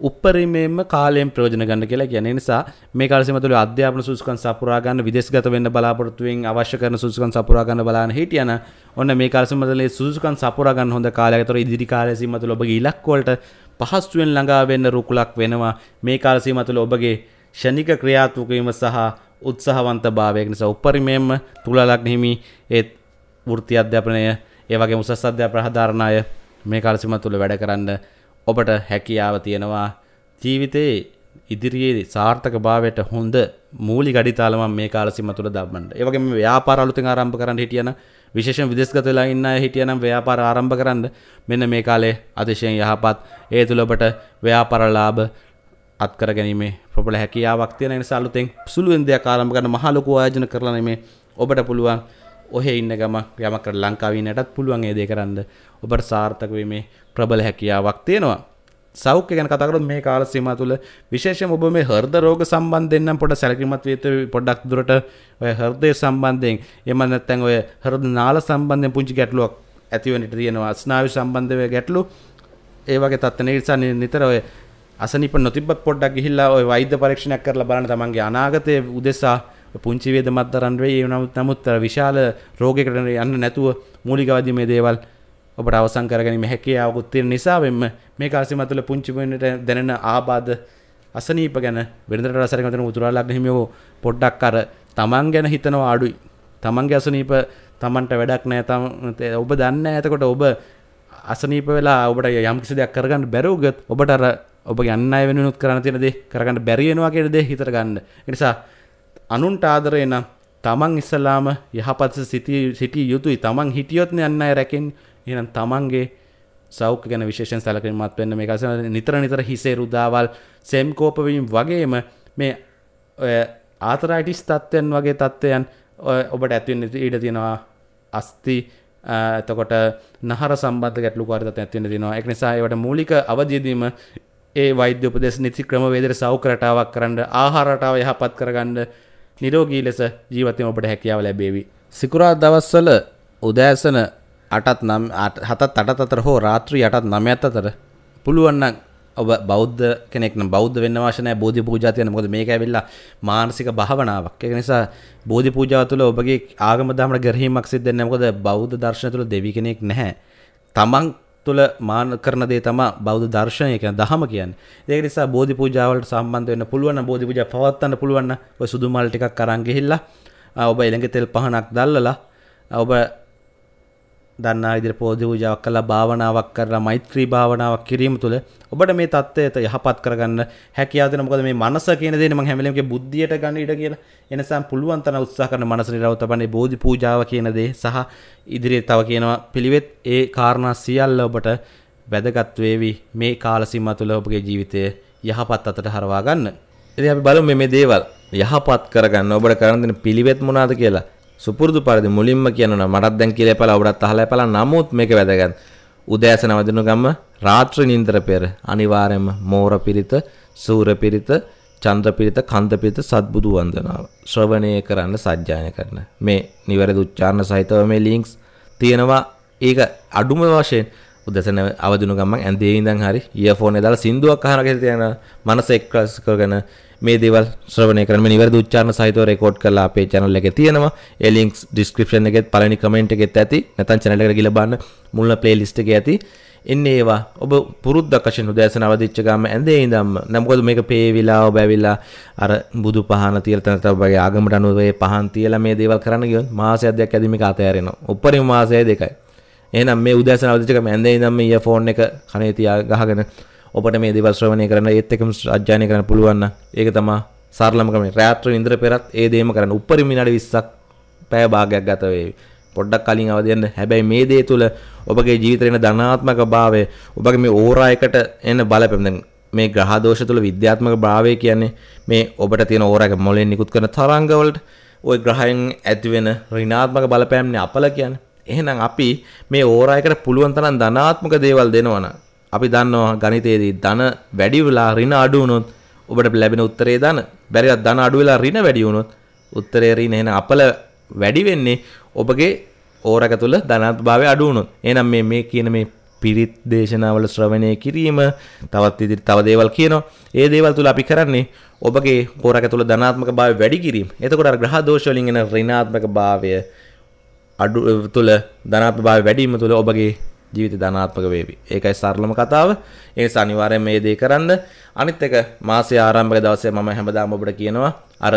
උපරිමේම කාලයෙන් ප්‍රයෝජන ගන්න කියලා කියන නිසා මේ කාලසීම තුළ අධ්‍යාපන සුසුකම් සපුරා ගන්න විදේශගත වෙන්න බලාපොරොත්තුෙන් අවශ්‍ය කරන සුසුකම් සපුරා ගන්න බලන හිටියන ඔන්න මේ කාලසීම තුළ සුසුකම් සපුරා ගන්න හොඳ කාලයක් තොර ඉදිරි කාලසීම තුළ ඔබගේ ඉලක්ක වලට පහසුවෙන් ළඟා වෙන්න රුකුලක් වෙනවා මේ කාලසීම තුළ ඔබගේ ෂණික ක්‍රියාත්මක වීම සහ උත්සාහවන්ත භාවයක් නිසා උපරිමේම තුලලක් හිමි ඒ වෘත්ති අධ්‍යාපනය ඒ වගේ උසස් අධ්‍යාපන ප්‍රහදාරණය මේ කාලසීම තුළ වැඩ කරන්න ඔබට හැකියාව තියෙනවා ජීවිතයේ ඉදිරියේ සාර්ථක භාවයට හොඳ මූලි ගඩිතාලම මේ කාලසිම තුළ දබන්න ඒවගේ ව්‍යාපාර අලුතින් ආරම්භ කරන්න හිටියන විශේෂ විදෙස්ගත වෙලා ඉන්න හිටියනම් ව්‍යාපාර ආරම්භ කරන්න මෙන්න මේ කාලේ අතිශයෙන් යහපත් ඒ තුළ ඔබට ව්‍යාපාරලාභ අත්කර ගැනීමේ ප්‍රබල හැකියාවක් තියෙන නිසා අලුතෙන් සුළුෙන් දෙයක් ආරම්භ කරන මහ ලොකු ආයෝජන කරලා නෙමේ ඔබට පුළුවන් ඔහෙ ඉන්න ගමක් යමකට ලංකාවීනටත් පුළුවන් ඒ දේ කරන්න ඔබට සාර්ථක වීමේ ප්‍රබල හැකියාවක් තියෙනවා. සෞඛ්‍ය ගැන කතා කරොත් මේ කාල සීමාව තුළ විශේෂයෙන්ම ඔබ මේ හෘද රෝග සම්බන්ධයෙන් නම් පොඩ සැලකිලිමත් වෙත පොඩ්ඩක් දුරට ඔය හෘදය සම්බන්ධයෙන් එහෙම නැත්නම් ඔය හෘද නාල සම්බන්ධයෙන් පුංචි ගැටලුවක් ඇති වෙන්නට තියෙනවා. ස්නායු සම්බන්ධව ගැටලු ඒ වගේ තත්ත්ව නිසා නිතර ඔය අසනිප නොතිබත් පොඩ්ඩක් ගිහිල්ලා ඔය වෛද්‍ය පරීක්ෂණයක් කරලා බලන්න තමන්ගේ අනාගතය උදෙසා පුංචි වේදමත් දරන්න වෙයි. ඒ නමුත් නමුත් විශාල රෝගයකට යන්න නැතුව මූලිකවදී මේ දේවල් ඔබ අවසං කරගැනීම හැකියාවකුත් තියෙන නිසා වෙන්න මේ කාසිය තුළ පුංචි වෙන්නට දැනෙන ආබාධ අසනීප ගැන වෙනදට රසරක මතන උතුරා ලග්න හිමියෝ පොඩ්ඩක් අර තමන් ගැන හිතනවා අඩුයි තමන්ගේ අසනීප තමන්ට වැඩක් නෑ තම ඔබ දන්න ඇතකොට ඔබ අසනීප වෙලා ඔබට යම්කිසි දෙයක් කරගන්න බැරවගත් ඔබට අර ඔබ ගන්න වෙනුත් කරන තියෙන දේ කරගන්න බැරි වෙනවා කියන දේ හිතට ගන්න. ඒ නිසා අනුන්ට ආදරේ නම් තමන් ඉස්සලාම යහපත් සිටිය යුතුයි. තමන් හිටියොත් නේ අන්න අය රැකෙන්නේ. එනම් තමන්ගේ සෞඛ ගැන විශේෂෙන් සැලකිරීමත් වෙන්න මේ කස නිතර නිතර හිසේ රුදාවල් සෙම් කෝපවීම් වගේම මේ ආතරයිටිස් තත්ත්වයන් වගේ තත්ත්වයන් ඔබට ඇතිවෙන්න ඉඩ තියෙනවා අස්ති එතකොට නහර සම්බන්ධ ගැටලු කාරිතත් ඇතිවෙන තිනවා එක් නිසා ඒවට මූලික අවධියදීම ඒ වෛද්‍ය උපදෙස් නිති ක්‍රමවේදර සෞකරටාවක් කරන්න ආහාරටාව යහපත් කරගන්න නිරෝගී ලෙස ජීවිතය ඔබට හැකියාව ලැබේවි. සිකුරා දවස්වල උදෑසන අටත් නම් හතත් අටත් අතර හෝ රාත්‍රී යටත් නමයත් අතර පුළුවන්නන් ඔබ බෞද්ධ කෙනෙක් බෞද්ධ වෙන්න වශනය බෝධි පූජාතියන මොද මේක ඇවිල්ලා මානසික භාවනාවක් එක නිසා බෝධි පූජාව තුළ ඔබගේ ආගමදාමට ගැරහීමක් සිද්ධ නැකොද බෞද්ධ දර්ශන තුළ දෙවි කෙනෙක් නැහැ තමන් තුළ මාන කරන දේ තමා බෞද්ධ දර්ශනය කියන දහම කියන් ඒක නිසා බෝධි පූජාවලට සම්බන්ධ වෙන්න පුළුවන් බෝධි පූජා පවත්වන්න පුළුවන් ඔය සුදු මල් ටිකක් අරන් ගිහිල්ලා ඔබ එළඟ තෙල් පහනක් දැල්ලලා ඔබ දන්නා විදිහට පෝද පූජාවක් කරලා භාවනාවක් කරලා මෛත්‍රී භාවනාවක් කිරීම තුළ ඔබට මේ தත්ත්වයට යහපත් කරගන්න හැකියාව දෙන මොකද මේ මනස කියන දේ මම හැම වෙලෙම කිය බුද්ධියට ගන්න ඉඩ කියලා එනසම් පුළුවන් තරම් උත්සාහ කරන මනස නිරව තබන්නේ බෝධි පූජාව කියන දේ සහ ඉදිරියේ තව කියනවා පිළිවෙත් ඒ කාරණා සියල්ල ඔබට වැදගත් වේවි මේ කාල සීමා තුළ ඔබගේ ජීවිතය යහපත් අතට හරවා ගන්න. ඉතින් අපි බලමු මේ දේවල් යහපත් කරගන්න ඔබට කරන්න දෙන පිළිවෙත් මොනවාද කියලා. සුපුරදු පරිදි මුලින්ම කියනවා මටත් දැන් කියලා එපලා ඔබටත් අහලා එපලා නමුත් මේක වැදගත්. උදෑසන වදින ගම රාත්‍රී නින්දර පෙර අනිවාර්යයෙන්ම මෝර පිරිත, සූර පිරිත, චන්ද්‍ර පිරිත, කන්ද පිරිත සත්බුදු වන්දනාව ශ්‍රවණය කරන්න සජ්ජායන කරන. මේ නිවැරදි උච්චාරණ සහිතව මේ ලින්ක්ස් තියෙනවා. ඒක අඩුම වශයෙන් උදැසන අවදිනු ගමන් ඇඳේ ඉඳන් හරි ඊයර්ෆෝන් එක දාලා සින්දුවක් අහන කෙනෙක් තියෙනවා. මනස එක්කස් කරගෙන මේ දේවල් ශ්‍රවණය කරන්න නිවැරදි උච්චාරණ සහිතව රෙකෝඩ් කරලා අපේ channel එකේ තියෙනවා. ඒ links description එකෙත් පළවෙනි comment එකෙත් ඇති. නැත්නම් channel එකට ගිහලා බලන්න මුල්න playlist එකේ ඇති. එන්නේ ඒවා ඔබ පුරුද්දක් වශයෙන් උදෑසන අවදිච්ච ගාම ඇඳේ ඉඳන්ම නම් මොකද මේක පේවිලා ඔබ ඇවිල්ලා අර බුදු පහන තියලා තන ඔබගේ ආගමට අනුව මේ පහන් තියලා මේ දේවල් කරන්න ගියොත් මාසයක් දෙකක් ඇදී මේක අතහැරෙනවා. උපරිම මාසය දෙකයි. එහෙනම් මේ උදෑසන අවදිච්ච ගාම ඇඳේ ඉඳන්ම ඉයර්ෆෝන් එක කනේ තියා ගහගෙන ඔබට මේ දේවල් ශ්‍රවණය කරන්න ඒත් එක්කම අධ්‍යයනය කරන්න පුළුවන් ඒක තමයි සරලම ක්‍රමය. රාත්‍රියේ ඉඳලා පෙරත් ඒ දේම කරන්න. උපරිම විනාඩි 20ක් පැය භාගයක් ගත වේවි. පොඩ්ඩක් කලින් අවදි වෙන්න. හැබැයි මේ දේ තුල ඔබගේ ජීවිතේ එන ධනාත්මක භාවය, ඔබගේ මේ ඕරා එකට එන බලපෑම දැන් මේ ග්‍රහ දෝෂ තුල විද්‍යාත්මක භාවය කියන්නේ මේ ඔබට තියෙන ඕරා එක මොළෙන් නිකුත් කරන තරංග වලට ওই ග්‍රහයන් ඇතිවෙන ඍණාත්මක බලපෑම්නේ අපල කියන්නේ. එහෙනම් අපි මේ ඕරා එකට පුළුවන් තරම් ධනාත්මක දේවල් දෙනවනම් අපි දන්නවා ගනිතයේදී ධන වැඩි වෙලා ඍණ අඩු වුණොත් ඔබට ලැබෙන උත්තරේ ධන. බැරිවත් ධන අඩු වෙලා ඍණ වැඩි වුණොත් උත්තරේ ඍණ එහෙනම් අපල වැඩි වෙන්නේ ඔබගේ ඕරක තුල ධනාත්භාවය අඩු වුණොත්. එහෙනම් මේ මේ කියන මේ පිරිත් දේශනාවල ශ්‍රවණය කිරීම තවත් ඉදිරි තව දේවල් කියනවා. ඒ දේවල් තුල අපි කරන්නේ ඔබගේ ඕරක තුල ධනාත්මක භාවය වැඩි කිරීම. එතකොට අර ග්‍රහ දෝෂ වලින් එන ඍණාත්මක භාවය අඩු තුල ධනාත්මක භාවය වැඩි වීම තුල ඔබගේ ජීවිත ධනාත්මක වේවි. ඒකයි සරලම කතාව. ඒ අනිවාර්යෙන් මේ දේ කරන්න. අනිත් එක මාසයේ ආරම්භක දවසේ මම හැමදාම ඔබට කියනවා අර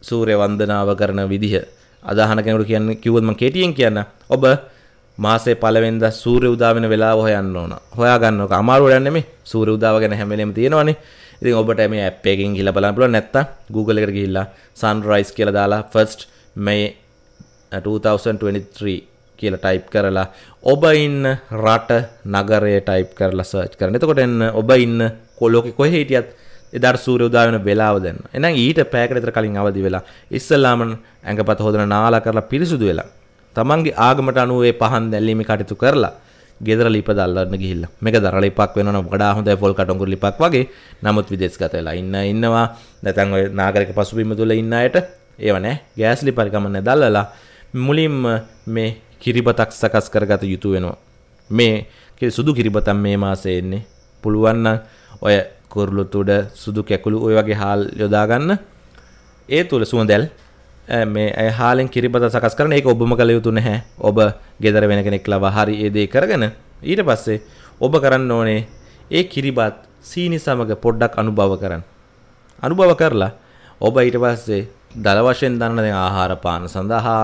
සූර්ය වන්දනාව කරන විදිහ. අදාහන කෙනෙකුට කියන්නේ කිව්වොත් මම කෙටියෙන් කියන්න. ඔබ මාසේ පළවෙනිදා සූර්ය උදා වෙන වෙලාව හොයන්න ඕන. හොයා ගන්න ඕක අමාරු වැඩක් නෙමෙයි. සූර්ය උදාව ගැන හැම වෙලෙම තියෙනවනේ. ඉතින් ඔබට මේ ඇප් එකකින් ගිහලා බලන්න පුළුවන් නැත්තම් Google එකට ගිහිල්ලා sunrise කියලා දාලා first May 2023 uh, කියලා ටයිප් කරලා ඔබ ඉන්න රට නගරය ටයිප් කරලා සර්ච් කරන්න. එතකොට එන්න ඔබ ඉන්න කොලෝකේ කොහේ හිටියත් එදාට සූර්ය උදා වෙන වෙලාව දැන්. එහෙනම් ඊට පැයකට විතර කලින් අවදි වෙලා ඉස්සල්ලාම ඇඟපත හොදලා නාලා කරලා පිරිසුදු වෙලා තමන්ගේ ආගමට අනුව ඒ පහන් දැල්ලීමේ කටයුතු කරලා ගෙදර ලිප දල්ලන්න ගිහිල්ලා. මේක දරල ඉපක් වෙනවා වඩා හොඳයි පොල් කටොඟුරු ලිපක් වගේ. නමුත් විදේශගත වෙලා ඉන්න ඉන්නවා. නැත්නම් ඔය නාගරික පසුබිම තුල ඉන්න අයට ඒව නෑ. ගෑස් ලිප පරිගමන දැල්ලලා මුලින්ම මේ කිරිබතක් සකස් කරගත යුතු වෙනවා. මේ සුදු කිරිබතම් මේ මාසේ එන්නේ. පුළුවන් නම් ඔය කුරුළු තුඩ සුදු කැකුළු ඔය වගේ හාල් යොදා ගන්න. ඒ තුල සුවඳැල් මේ ඇය හාලෙන් කිරිබත සකස් කරන ඒක ඔබම කළ යුතු නැහැ. ඔබ ගෙදර වෙන කෙනෙක් ලවා හරි ඒ දේ කරගෙන ඊට පස්සේ ඔබ කරන්න ඕනේ ඒ කිරිබත් සීනි සමග පොඩ්ඩක් අනුභව කරන්න. අනුභව කරලා ඔබ ඊට පස්සේ දල වශයෙන් දන්න ආහාර පාන සඳහා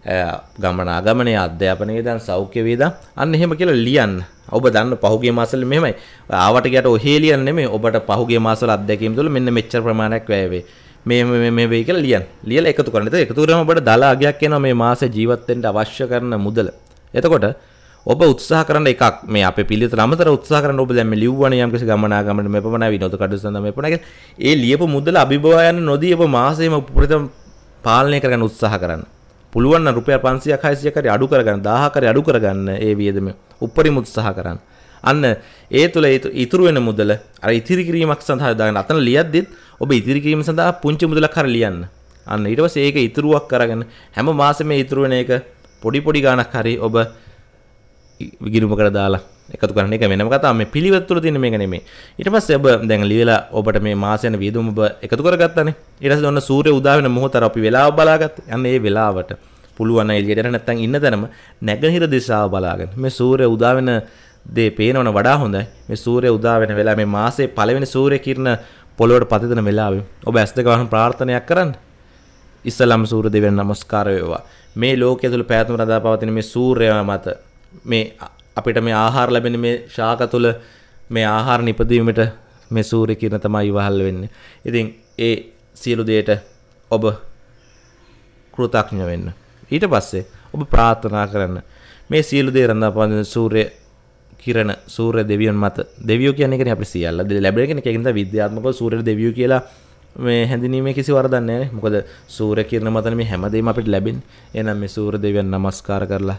ගමන ආගමනය අධ්‍යාපනය දන් සෞඛ්‍ය වේදා අන්න එහෙම කියලා ලියන්න ඔබ දන්න පහුගේ මාසවල මෙහෙමයි ආවට ගියට ඔහේ ලියන්න නෙමෙයි ඔබට පහුගේ මාසවල අධ්‍යක්ීම් තුළ මෙන්න මෙච්චර ප්‍රමාණයක් වැය වේ මේ මේ මේ වෙයි කියලා ලියන්න ලියලා එකතු කරන්න. ඒක එකතු කරාම ඔබට දල අගයක් එනවා මේ මාසේ ජීවත් වෙන්න අවශ්‍ය කරන මුදල. එතකොට ඔබ උත්සාහ කරන එකක් මේ අපේ පිළිතුර අමතර උත්සාහ කරන ඔබ දැන් මේ ලිව්වන යම් කිසි ගමනාගමන මේ පමණ විනෝද කඩසු සඳහා මේ පමණ ඒ ලියපු මුදල අභිභවායන නොදී ඔබ මාසෙම උපරිතම පාලනය කරගන්න උත්සාහ කරන්න. පුළුවන් රුපය පන්සිය හයිසියකරි අඩු කරගන්න දාහකරි අඩු කරගන්න ඒ වියදම උපරිම උත්සාහ කරන්න. අන්න ඒ තුළ ඉතුරු වෙන මුදල අර ඉතිරි කිරීමක් සඳහා දාගන්න. අතන ලියද්දිත් ඔබ ඉතිරි කිරීම සඳහා පුංචි මුදලක් කර ලියන්න. අන්න ඊට පස්සේ ඒක ඉතුරුවක් කරගෙන හැම මාසෙම ඉතුරු වෙන එක පොඩි පොඩි ගාණක් හරි ඔබ විගිනුම කර දාලා එකතු කරන එක වෙනම කතාව මේ පිළිවෙත් තුළ තියෙන මේක නෙමෙයි. ඊට පස්සේ ඔබ දැන් ලියලා ඔබට මේ මාස යන වියදම ඔබ එකතු කරගත්තානේ. ඊට පස්සේ ඔන්න සූර්ය උදා වෙන මොහොත අර අපි වෙලාව බලාගත්තා. යන්න ඒ වෙලාවට පුළුවන් එළියට නැත්තම් ඉන්න තැනම නැගෙනහිර දිශාව බලාගෙන මේ සූර්ය උදා වෙන දේ පේනවන වඩා හොඳයි. මේ සූර්ය උදා වෙන වෙලාව මේ මාසේ පළවෙනි සූර්ය කිරණ පොළොවට පතිතන වෙලාවෙ ඔබ ඇස් දෙක වහන් ප්‍රාර්ථනයක් කරන්න. ඉස්සලම් සූර්ය දෙවියන් නමස්කාර වේවා. මේ ලෝකයේ තුල පැවැත්ම රඳා පවතින මේ සූර්යයා මත මේ අපිට මේ ආහාර ලැබෙන මේ ශාක තුළ මේ ආහාර නිපදීමට මේ සූර්ය කිරණ තමයි ඉවහල් වෙන්නේ. ඉතින් ඒ සියලු දෙයට ඔබ කෘතඥ වෙන්න. ඊට පස්සේ ඔබ ප්‍රාර්ථනා කරන්න. මේ සියලු දේ රඳා පවතින සූර්ය කිරණ සූර්ය දෙවියන් මත දෙවියෝ කියන්නේ කියන්නේ අපි සියල්ල ලැබෙන කෙනෙක් ඒක නිසා විද්‍යාත්මකව සූර්ය දෙවියෝ කියලා මේ හැඳිනීමේ කිසි වරදක් නැහැ මොකද සූර්ය කිරණ මතනේ මේ හැමදේම අපිට ලැබෙන්නේ එහෙනම් මේ සූර්ය දෙවියන් නමස්කාර කරලා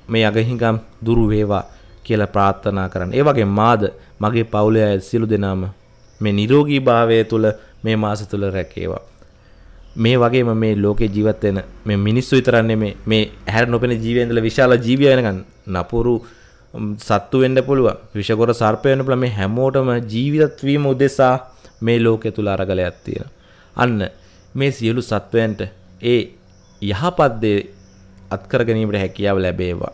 මේ අගහිඟම් දුරු වේවා කියලා ප්‍රාර්ථනා කරන්න. ඒ වගේ මාද මගේ පවුලේ අය සියලු දෙනාම මේ නිරෝගී භාවය තුළ මේ මාස තුළ රැකේවා. මේ වගේම මේ ලෝකේ ජීවත් වෙන මේ මිනිස්සු විතරක් නෙමේ මේ ඇහැර නොපෙන ජීවයන් ඉඳලා විශාල ජීවය වෙනකන් නපුරු සත්තු වෙන්න පුළුවන්. විෂගොර සර්පය වෙන්න පුළුවන් මේ හැමෝටම ජීවිතත් වීම උදෙසා මේ ලෝකය තුල අරගලයක් තියෙනවා. අන්න මේ සියලු සත්වයන්ට ඒ යහපත් දේ අත්කර ගැනීමට හැකියාව ලැබේවා.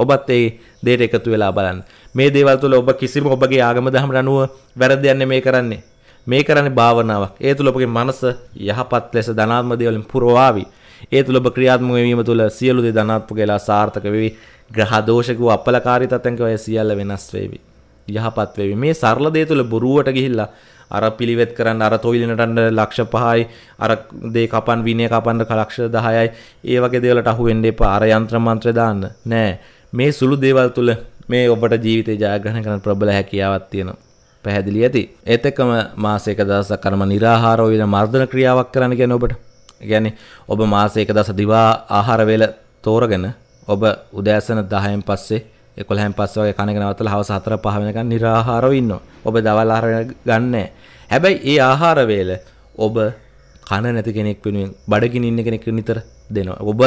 ඔබත් ඒ දේට එකතු වෙලා බලන්න මේ දේවල් තුළ ඔබ කිසිම ඔබගේ ආගම දහම අනුව වැරදි යන්නේ මේ කරන්නේ මේ කරන්නේ භාවනාවක් ඒ තුළ ඔබගේ මනස යහපත් ලෙස ධනාත්මක දේවලින් පුරවාවි ඒ තුළ ඔබ ක්‍රියාත්මක වීම තුළ සියලු දේ ධනාත්මක වෙලා සාර්ථක වෙවි ග්‍රහ දෝෂක වූ අපලකාරීතත්වයන්ක ඔය සියල්ල වෙනස් වෙවි යහපත් වෙවි මේ සරල දේ තුළ බොරුවට ගිහිල්ලා අර පිළිවෙත් කරන්න අර තොවිලිනටන්න ලක්ෂ පහයි අර දේ කපන් විනය කපන්න කලක්ෂ දහයයි ඒ වගේ දේවලට අහු වෙන්න එපා අර යන්ත්‍ර මන්ත්‍ර දාන්න නෑ මේ සුළු දේවල් තුළ මේ ඔබට ජීවිතය ජයග්‍රහණ කරන ප්‍රබල හැකියාවක් තියෙනවා. පැහැදිලි ඇති. ඒත් එක්කම මාසයක දවසක් කර්ම निराහාරෝ වෙන මර්ධන ක්‍රියාවක් කරන්න කියන්නේ ඔබට. කියන්නේ ඔබ මාසයක දවස දිවා ආහාර වේල තෝරගෙන ඔබ උදෑසන 10න් පස්සේ එකොළහන් පස්ස වගේ කණගෙන අවතල හවස හතර පහ වෙනකන් නිරාහාරව ඉන්න. ඔබ දවල් ආහාර ගන්නෑ. හැබැයි ඒ ආහාර වේල ඔබ කන නැති කෙනෙක් වෙනුවෙන් බඩගිනින්න කෙනෙක් විතර දෙනවා. ඔබ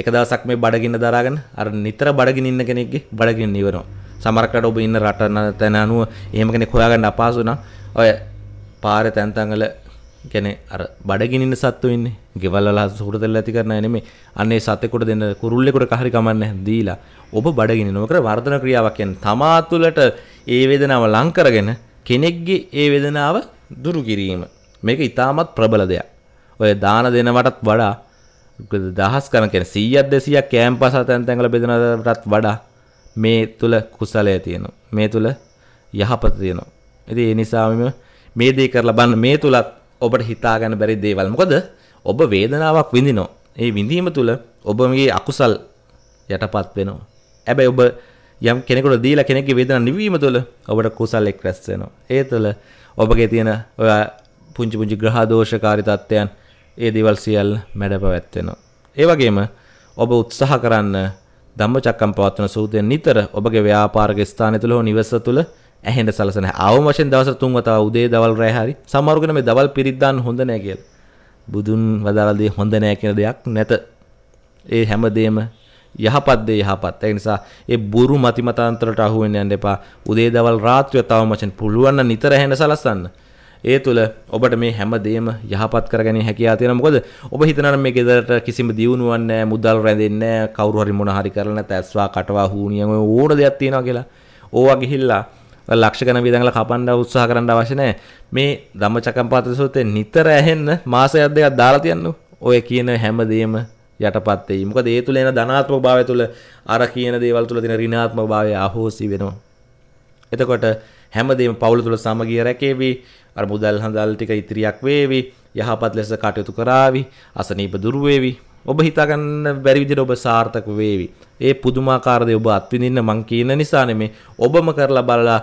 එක දවසක් මේ බඩගින්න දරාගෙන අර නිතර බඩගින්න ඉන්න කෙනෙක්ගේ බඩගින්න ඉවරනවා. සමහරකට ඔබ ඉන්න රට තැන අනුව එහෙම කෙනෙක් හොයාගන්න අපහසු නම් ඔය පාරේ තැන් තැන් වල කියන්නේ අර බඩගිනින්න සත්තු ඉන්නේ. ගෙවල් වල සුහුරු දෙල්ල ඇති කරන අය නෙමෙයි. අන්නේ සතෙකුට දෙන කුරුල්ලෙකුට කහරි කමන්නේ දීලා ඔබ බඩගිනින නොකර වර්ධන ක්‍රියාවක් කියන්නේ තමා තුළට ඒ වේදනාව ලං කරගෙන කෙනෙක්ගේ ඒ වේදනාව දුරු කිරීම. මේක ඉතාමත් ප්‍රබල දෙයක්. ඔය දාන දෙනවටත් වඩා දහස් කරන කෙන සීයක් දෙසියක් කෑම් පසා තැන් තැඟල බෙදනටත් වඩා මේ තුළ කුසලය තියෙනවා මේ තුළ යහපත තියෙනවා ඇති ඒ නිසාම මේ දේ කරලා බන්න මේ තුළත් ඔබට හිතාගන්න බැරි දේවල් මොකද ඔබ වේදනාවක් විඳිනෝ ඒ විඳීම තුළ ඔබමගේ අකුසල් යටපත් වෙනවා ඇබැයි ඔබ යම් කෙනෙකුට දීලා කෙනෙක් වේදනා නිවීම තුළ ඔබට කුසල් එක් රැස් වෙනවා ඒ තුළ ඔබගේ තියෙන ඔය පුංචි පුංචි ග්‍රහ දෝෂකාරී තත්ත්වයන් ඒ දේවල් සියල් මැඩ පැවැත්වෙනවා. ඒ වගේම ඔබ උත්සාහ කරන්න ධම්මචක්කම් පවත්වන සූත්‍රය නිතර ඔබගේ ව්‍යාපාරික ස්ථානය තුල හෝ නිවස තුල ඇහෙන්න සලසන අවම වශයෙන් දවසට තුන් වතාව උදේ දවල් රැය හරි සමහරුගෙන මේ දවල් පිරිත් දාන්න හොඳ නැහැ කියලා. බුදුන් වදාළ දේ හොඳ නැහැ කියන දෙයක් නැත. ඒ හැමදේම යහපත් දේ යහපත්. ඒ නිසා ඒ බුරු මතිමතාන්තරට අහු වෙන්න යන්න එපා. උදේ දවල් රාත්‍රිය තවම වශයෙන් පුළුවන් නම් නිතර ඇහෙන්න සලසන්න. ඒ තුළ ඔබට මේ හැම දේම යහපත් කරගෙන හැකියා තියෙන මොකද ඔබ හිතනවා මේ ගෙදරට කිසිම දියුණුවක් නැහැ මුදල් රැඳෙන්නේ නැහැ කවුරු හරි මොන හරි කරලා නැත් ඇස්වා කටවා හූනියන් ඔය ඕන දෙයක් තියෙනවා කියලා ඕවා ගිහිල්ලා ලක්ෂ ගණන වියදම් කපන්න උත්සාහ කරන්න අවශ්‍ය නැහැ මේ ධම්මචක්කම්පවත්ත සූත්‍රයේ නිතර ඇහෙන්න මාසයක් දෙකක් දාලා තියන්න ඔය කියන හැම දෙයක්ම යටපත් වෙයි. මොකද ඒ තුල එන ධනාත්මක භාවය තුල අර කියන දේවල් තුල තියෙන ඍණාත්මක භාවය අහෝසි වෙනවා. එතකොට හැමදේම පවුල තුළ සමගිය රැකේවි අර මුදල් හඳල් ටික ඉතිරියක් වේවි යහපත් ලෙස කටයුතු කරාවි අසනීප දුරු වේවි ඔබ හිතාගන්න බැරි විදිහට ඔබ සාර්ථක වේවි ඒ පුදුමාකාර දේ ඔබ අත්විඳින්න මං කියන නිසා නෙමේ ඔබම කරලා බලලා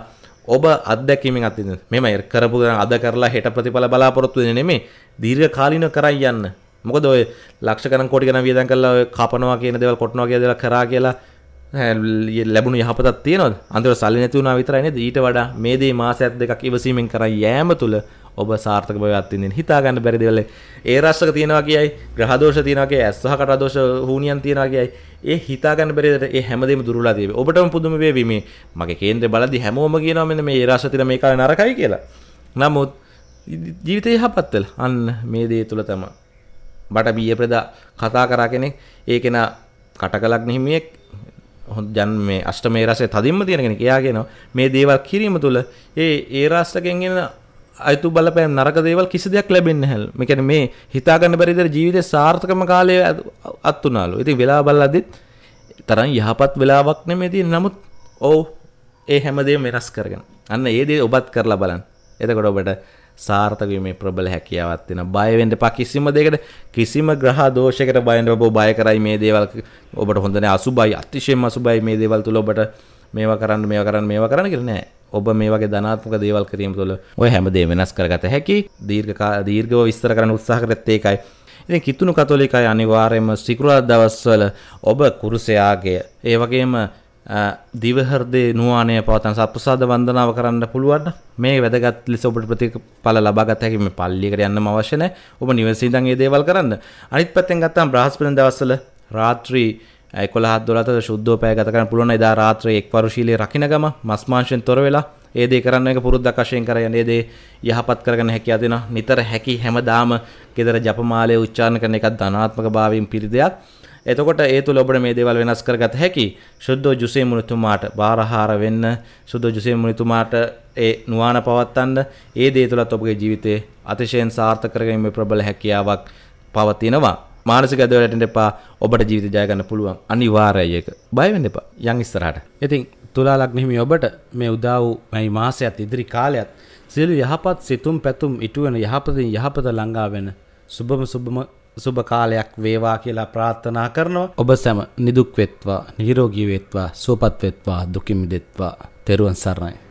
ඔබ අත්දැකීමෙන් අත්විඳින්න මෙමය කරපු ගමන් අද කරලා හෙට ප්‍රතිඵල බලාපොරොත්තු වෙන්නේ නෙමේ දීර්ඝ කාලින කරන් යන්න මොකද ඔය ලක්ෂ ගණන් කෝටි ගණන් වියදම් කරලා ඔය කපනවා කියන දේවල් කොටනවා කියන දේවල් කරා කියලා ලැබුණු යහපතත් තියෙනවද අන්තර සල්ලි නැති වුණා විතරයි නේද ඊට වඩා මේ දේ මාසයක් දෙකක් ඉවසීමෙන් කර යෑම තුළ ඔබ සාර්ථක භවයක් අත්විඳින්න හිතා ගන්න බැරි දේවල් ඒ රස්සක තියෙනවා කියයි ග්‍රහ දෝෂ තියෙනවා කියයි ඇස් සහ කට දෝෂ හුනියන් තියෙනවා කියයි ඒ හිතා ගන්න බැරි දේට ඒ හැමදේම දුර්වලලා තියෙන්නේ ඔබටම පුදුම වේවි මේ මගේ කේන්ද්‍රය බලද්දි හැමෝම කියනවා මෙන්න මේ ඒ රස්ස තියෙන මේ කාලේ නරකයි කියලා නමුත් ජීවිතේ යහපත් වෙලා අන්න මේ දේ තුල තමයි බට බීය ප්‍රදා කතා කරා කෙනෙක් ඒ කෙනා කටකලක් නිහිමියෙක් හොඳ ජන් මේ අෂ්ටමේ රසය තදින්ම තියෙනගෙන කියාගෙන මේ දේවල් කිරීම තුළ ඒ ඒ රාෂ්ටකෙන් එන අයතු බලපෑම් නරක දේවල් කිසි දෙයක් ලැබෙන්නේ නැහැ. මේ කියන්නේ මේ හිතාගන්න බැරි විදිහට ජීවිතේ සාර්ථකම කාලය අත් උනාලු. ඉතින් වෙලා බලද්දිත් තරම් යහපත් වෙලාවක් නෙමෙයි තියෙන. නමුත් ඔව් ඒ හැමදේම වෙනස් කරගෙන. අන්න ඒ දේ ඔබත් කරලා බලන්න. එතකොට ඔබට සාර්ථක වීමේ ප්‍රබල හැකියාවක් තියෙනවා. බය වෙන්න එපා කිසිම දෙයකට කිසිම ග්‍රහ දෝෂයකට බය වෙන්න එපා. බය කරයි මේ දේවල් ඔබට හොඳ නැහැ. අසුබයි අතිශයින්ම අසුබයි මේ දේවල් තුල ඔබට මේවා කරන්න මේවා කරන්න මේවා කරන්න කියලා නෑ. ඔබ මේ වගේ ධනාත්මක දේවල් කිරීම තුළ ඔය හැමදේම වෙනස් කරගත හැකි. දීර්ඝ දීර්ඝව විස්තර කරන්න උත්සාහ කරත් ඒකයි. ඉතින් කිතුණු කතෝලිකයි අනිවාර්යයෙන්ම සිකුරාදා දවස්වල ඔබ කුරුසයාගේ ඒ වගේම දිවහරදේ නුවනය පවතන් සප්‍රසාද වන්දනාව කරන්න පුළුවන් මේ වැදගත් ලෙස ඔබට ප්‍රතිඵල ලබාගත හැකි මේ පල්ලියකට යන්න අවශ්‍ය නැහැ. ඔබ නිවසේ ඉඳන් ඒ දේවල් කරන්න. අනිත් පැත්තෙන් ගත්තාම බ්‍රහස්පතින්දා දවස්වල රාත්‍රී කොළහත් දොලත ශුද්ධෝ පය ගත කරන්න පුළුවන් එදා රාත්‍රයේ එක්වරුශීලයේ රකින්න ගම මස්මාංශයෙන් තොර වෙලා ඒ දේ කරන්න එක පුරුද්දක් වශයෙන් කරගෙන ඒ දේ යහපත් කරගෙන හැකියාව දෙනවා නිතර හැකි හැමදාම gedara ජපමාලයේ උච්චාරණ කරන එකක් ධනාත්මක භාවයෙන් පිරි දෙයක් එතකොට ඒ තුළ ඔබට මේ දේවල් වෙනස් කරගත හැකි සුද්ධෝ ජුසේ මුනිතුමාට බාරහාර වෙන්න සුද්ධෝ ජුසේ මුනිතුමාට ඒ නුවාන පවත්වන්න ඒ දේ තුළත් ඔබගේ ජීවිතේ අතිශයෙන් සාර්ථක කරගැනීමේ ප්‍රබල හැකියාවක් පවතිනවා මානසික ඇදවලටට එපා ඔබට ජීවිත ජයගන්න පුළුවන් අනිවාර්යයි ඒක බය වෙන්න එපා යන් ඉස්සරහට ඉතින් තුලා ලග්නහිමි ඔබට මේ උදා වූ මේ මාසයත් ඉදිරි කාලයත් සියලු යහපත් සිතුම් පැතුම් ඉටුවන යහපතින් යහපත ළඟා වෙන සුබම සුබම සුබ කාලයක් වේවා කියලා ප්‍රාර්ථනා කරනවා. ඔබ සැම නිදුක් වෙත්වා, නිරෝගී වෙත්වා, සුවපත් වෙත්වා, දුකින් මිදෙත්වා. තෙරුවන් සරණයි.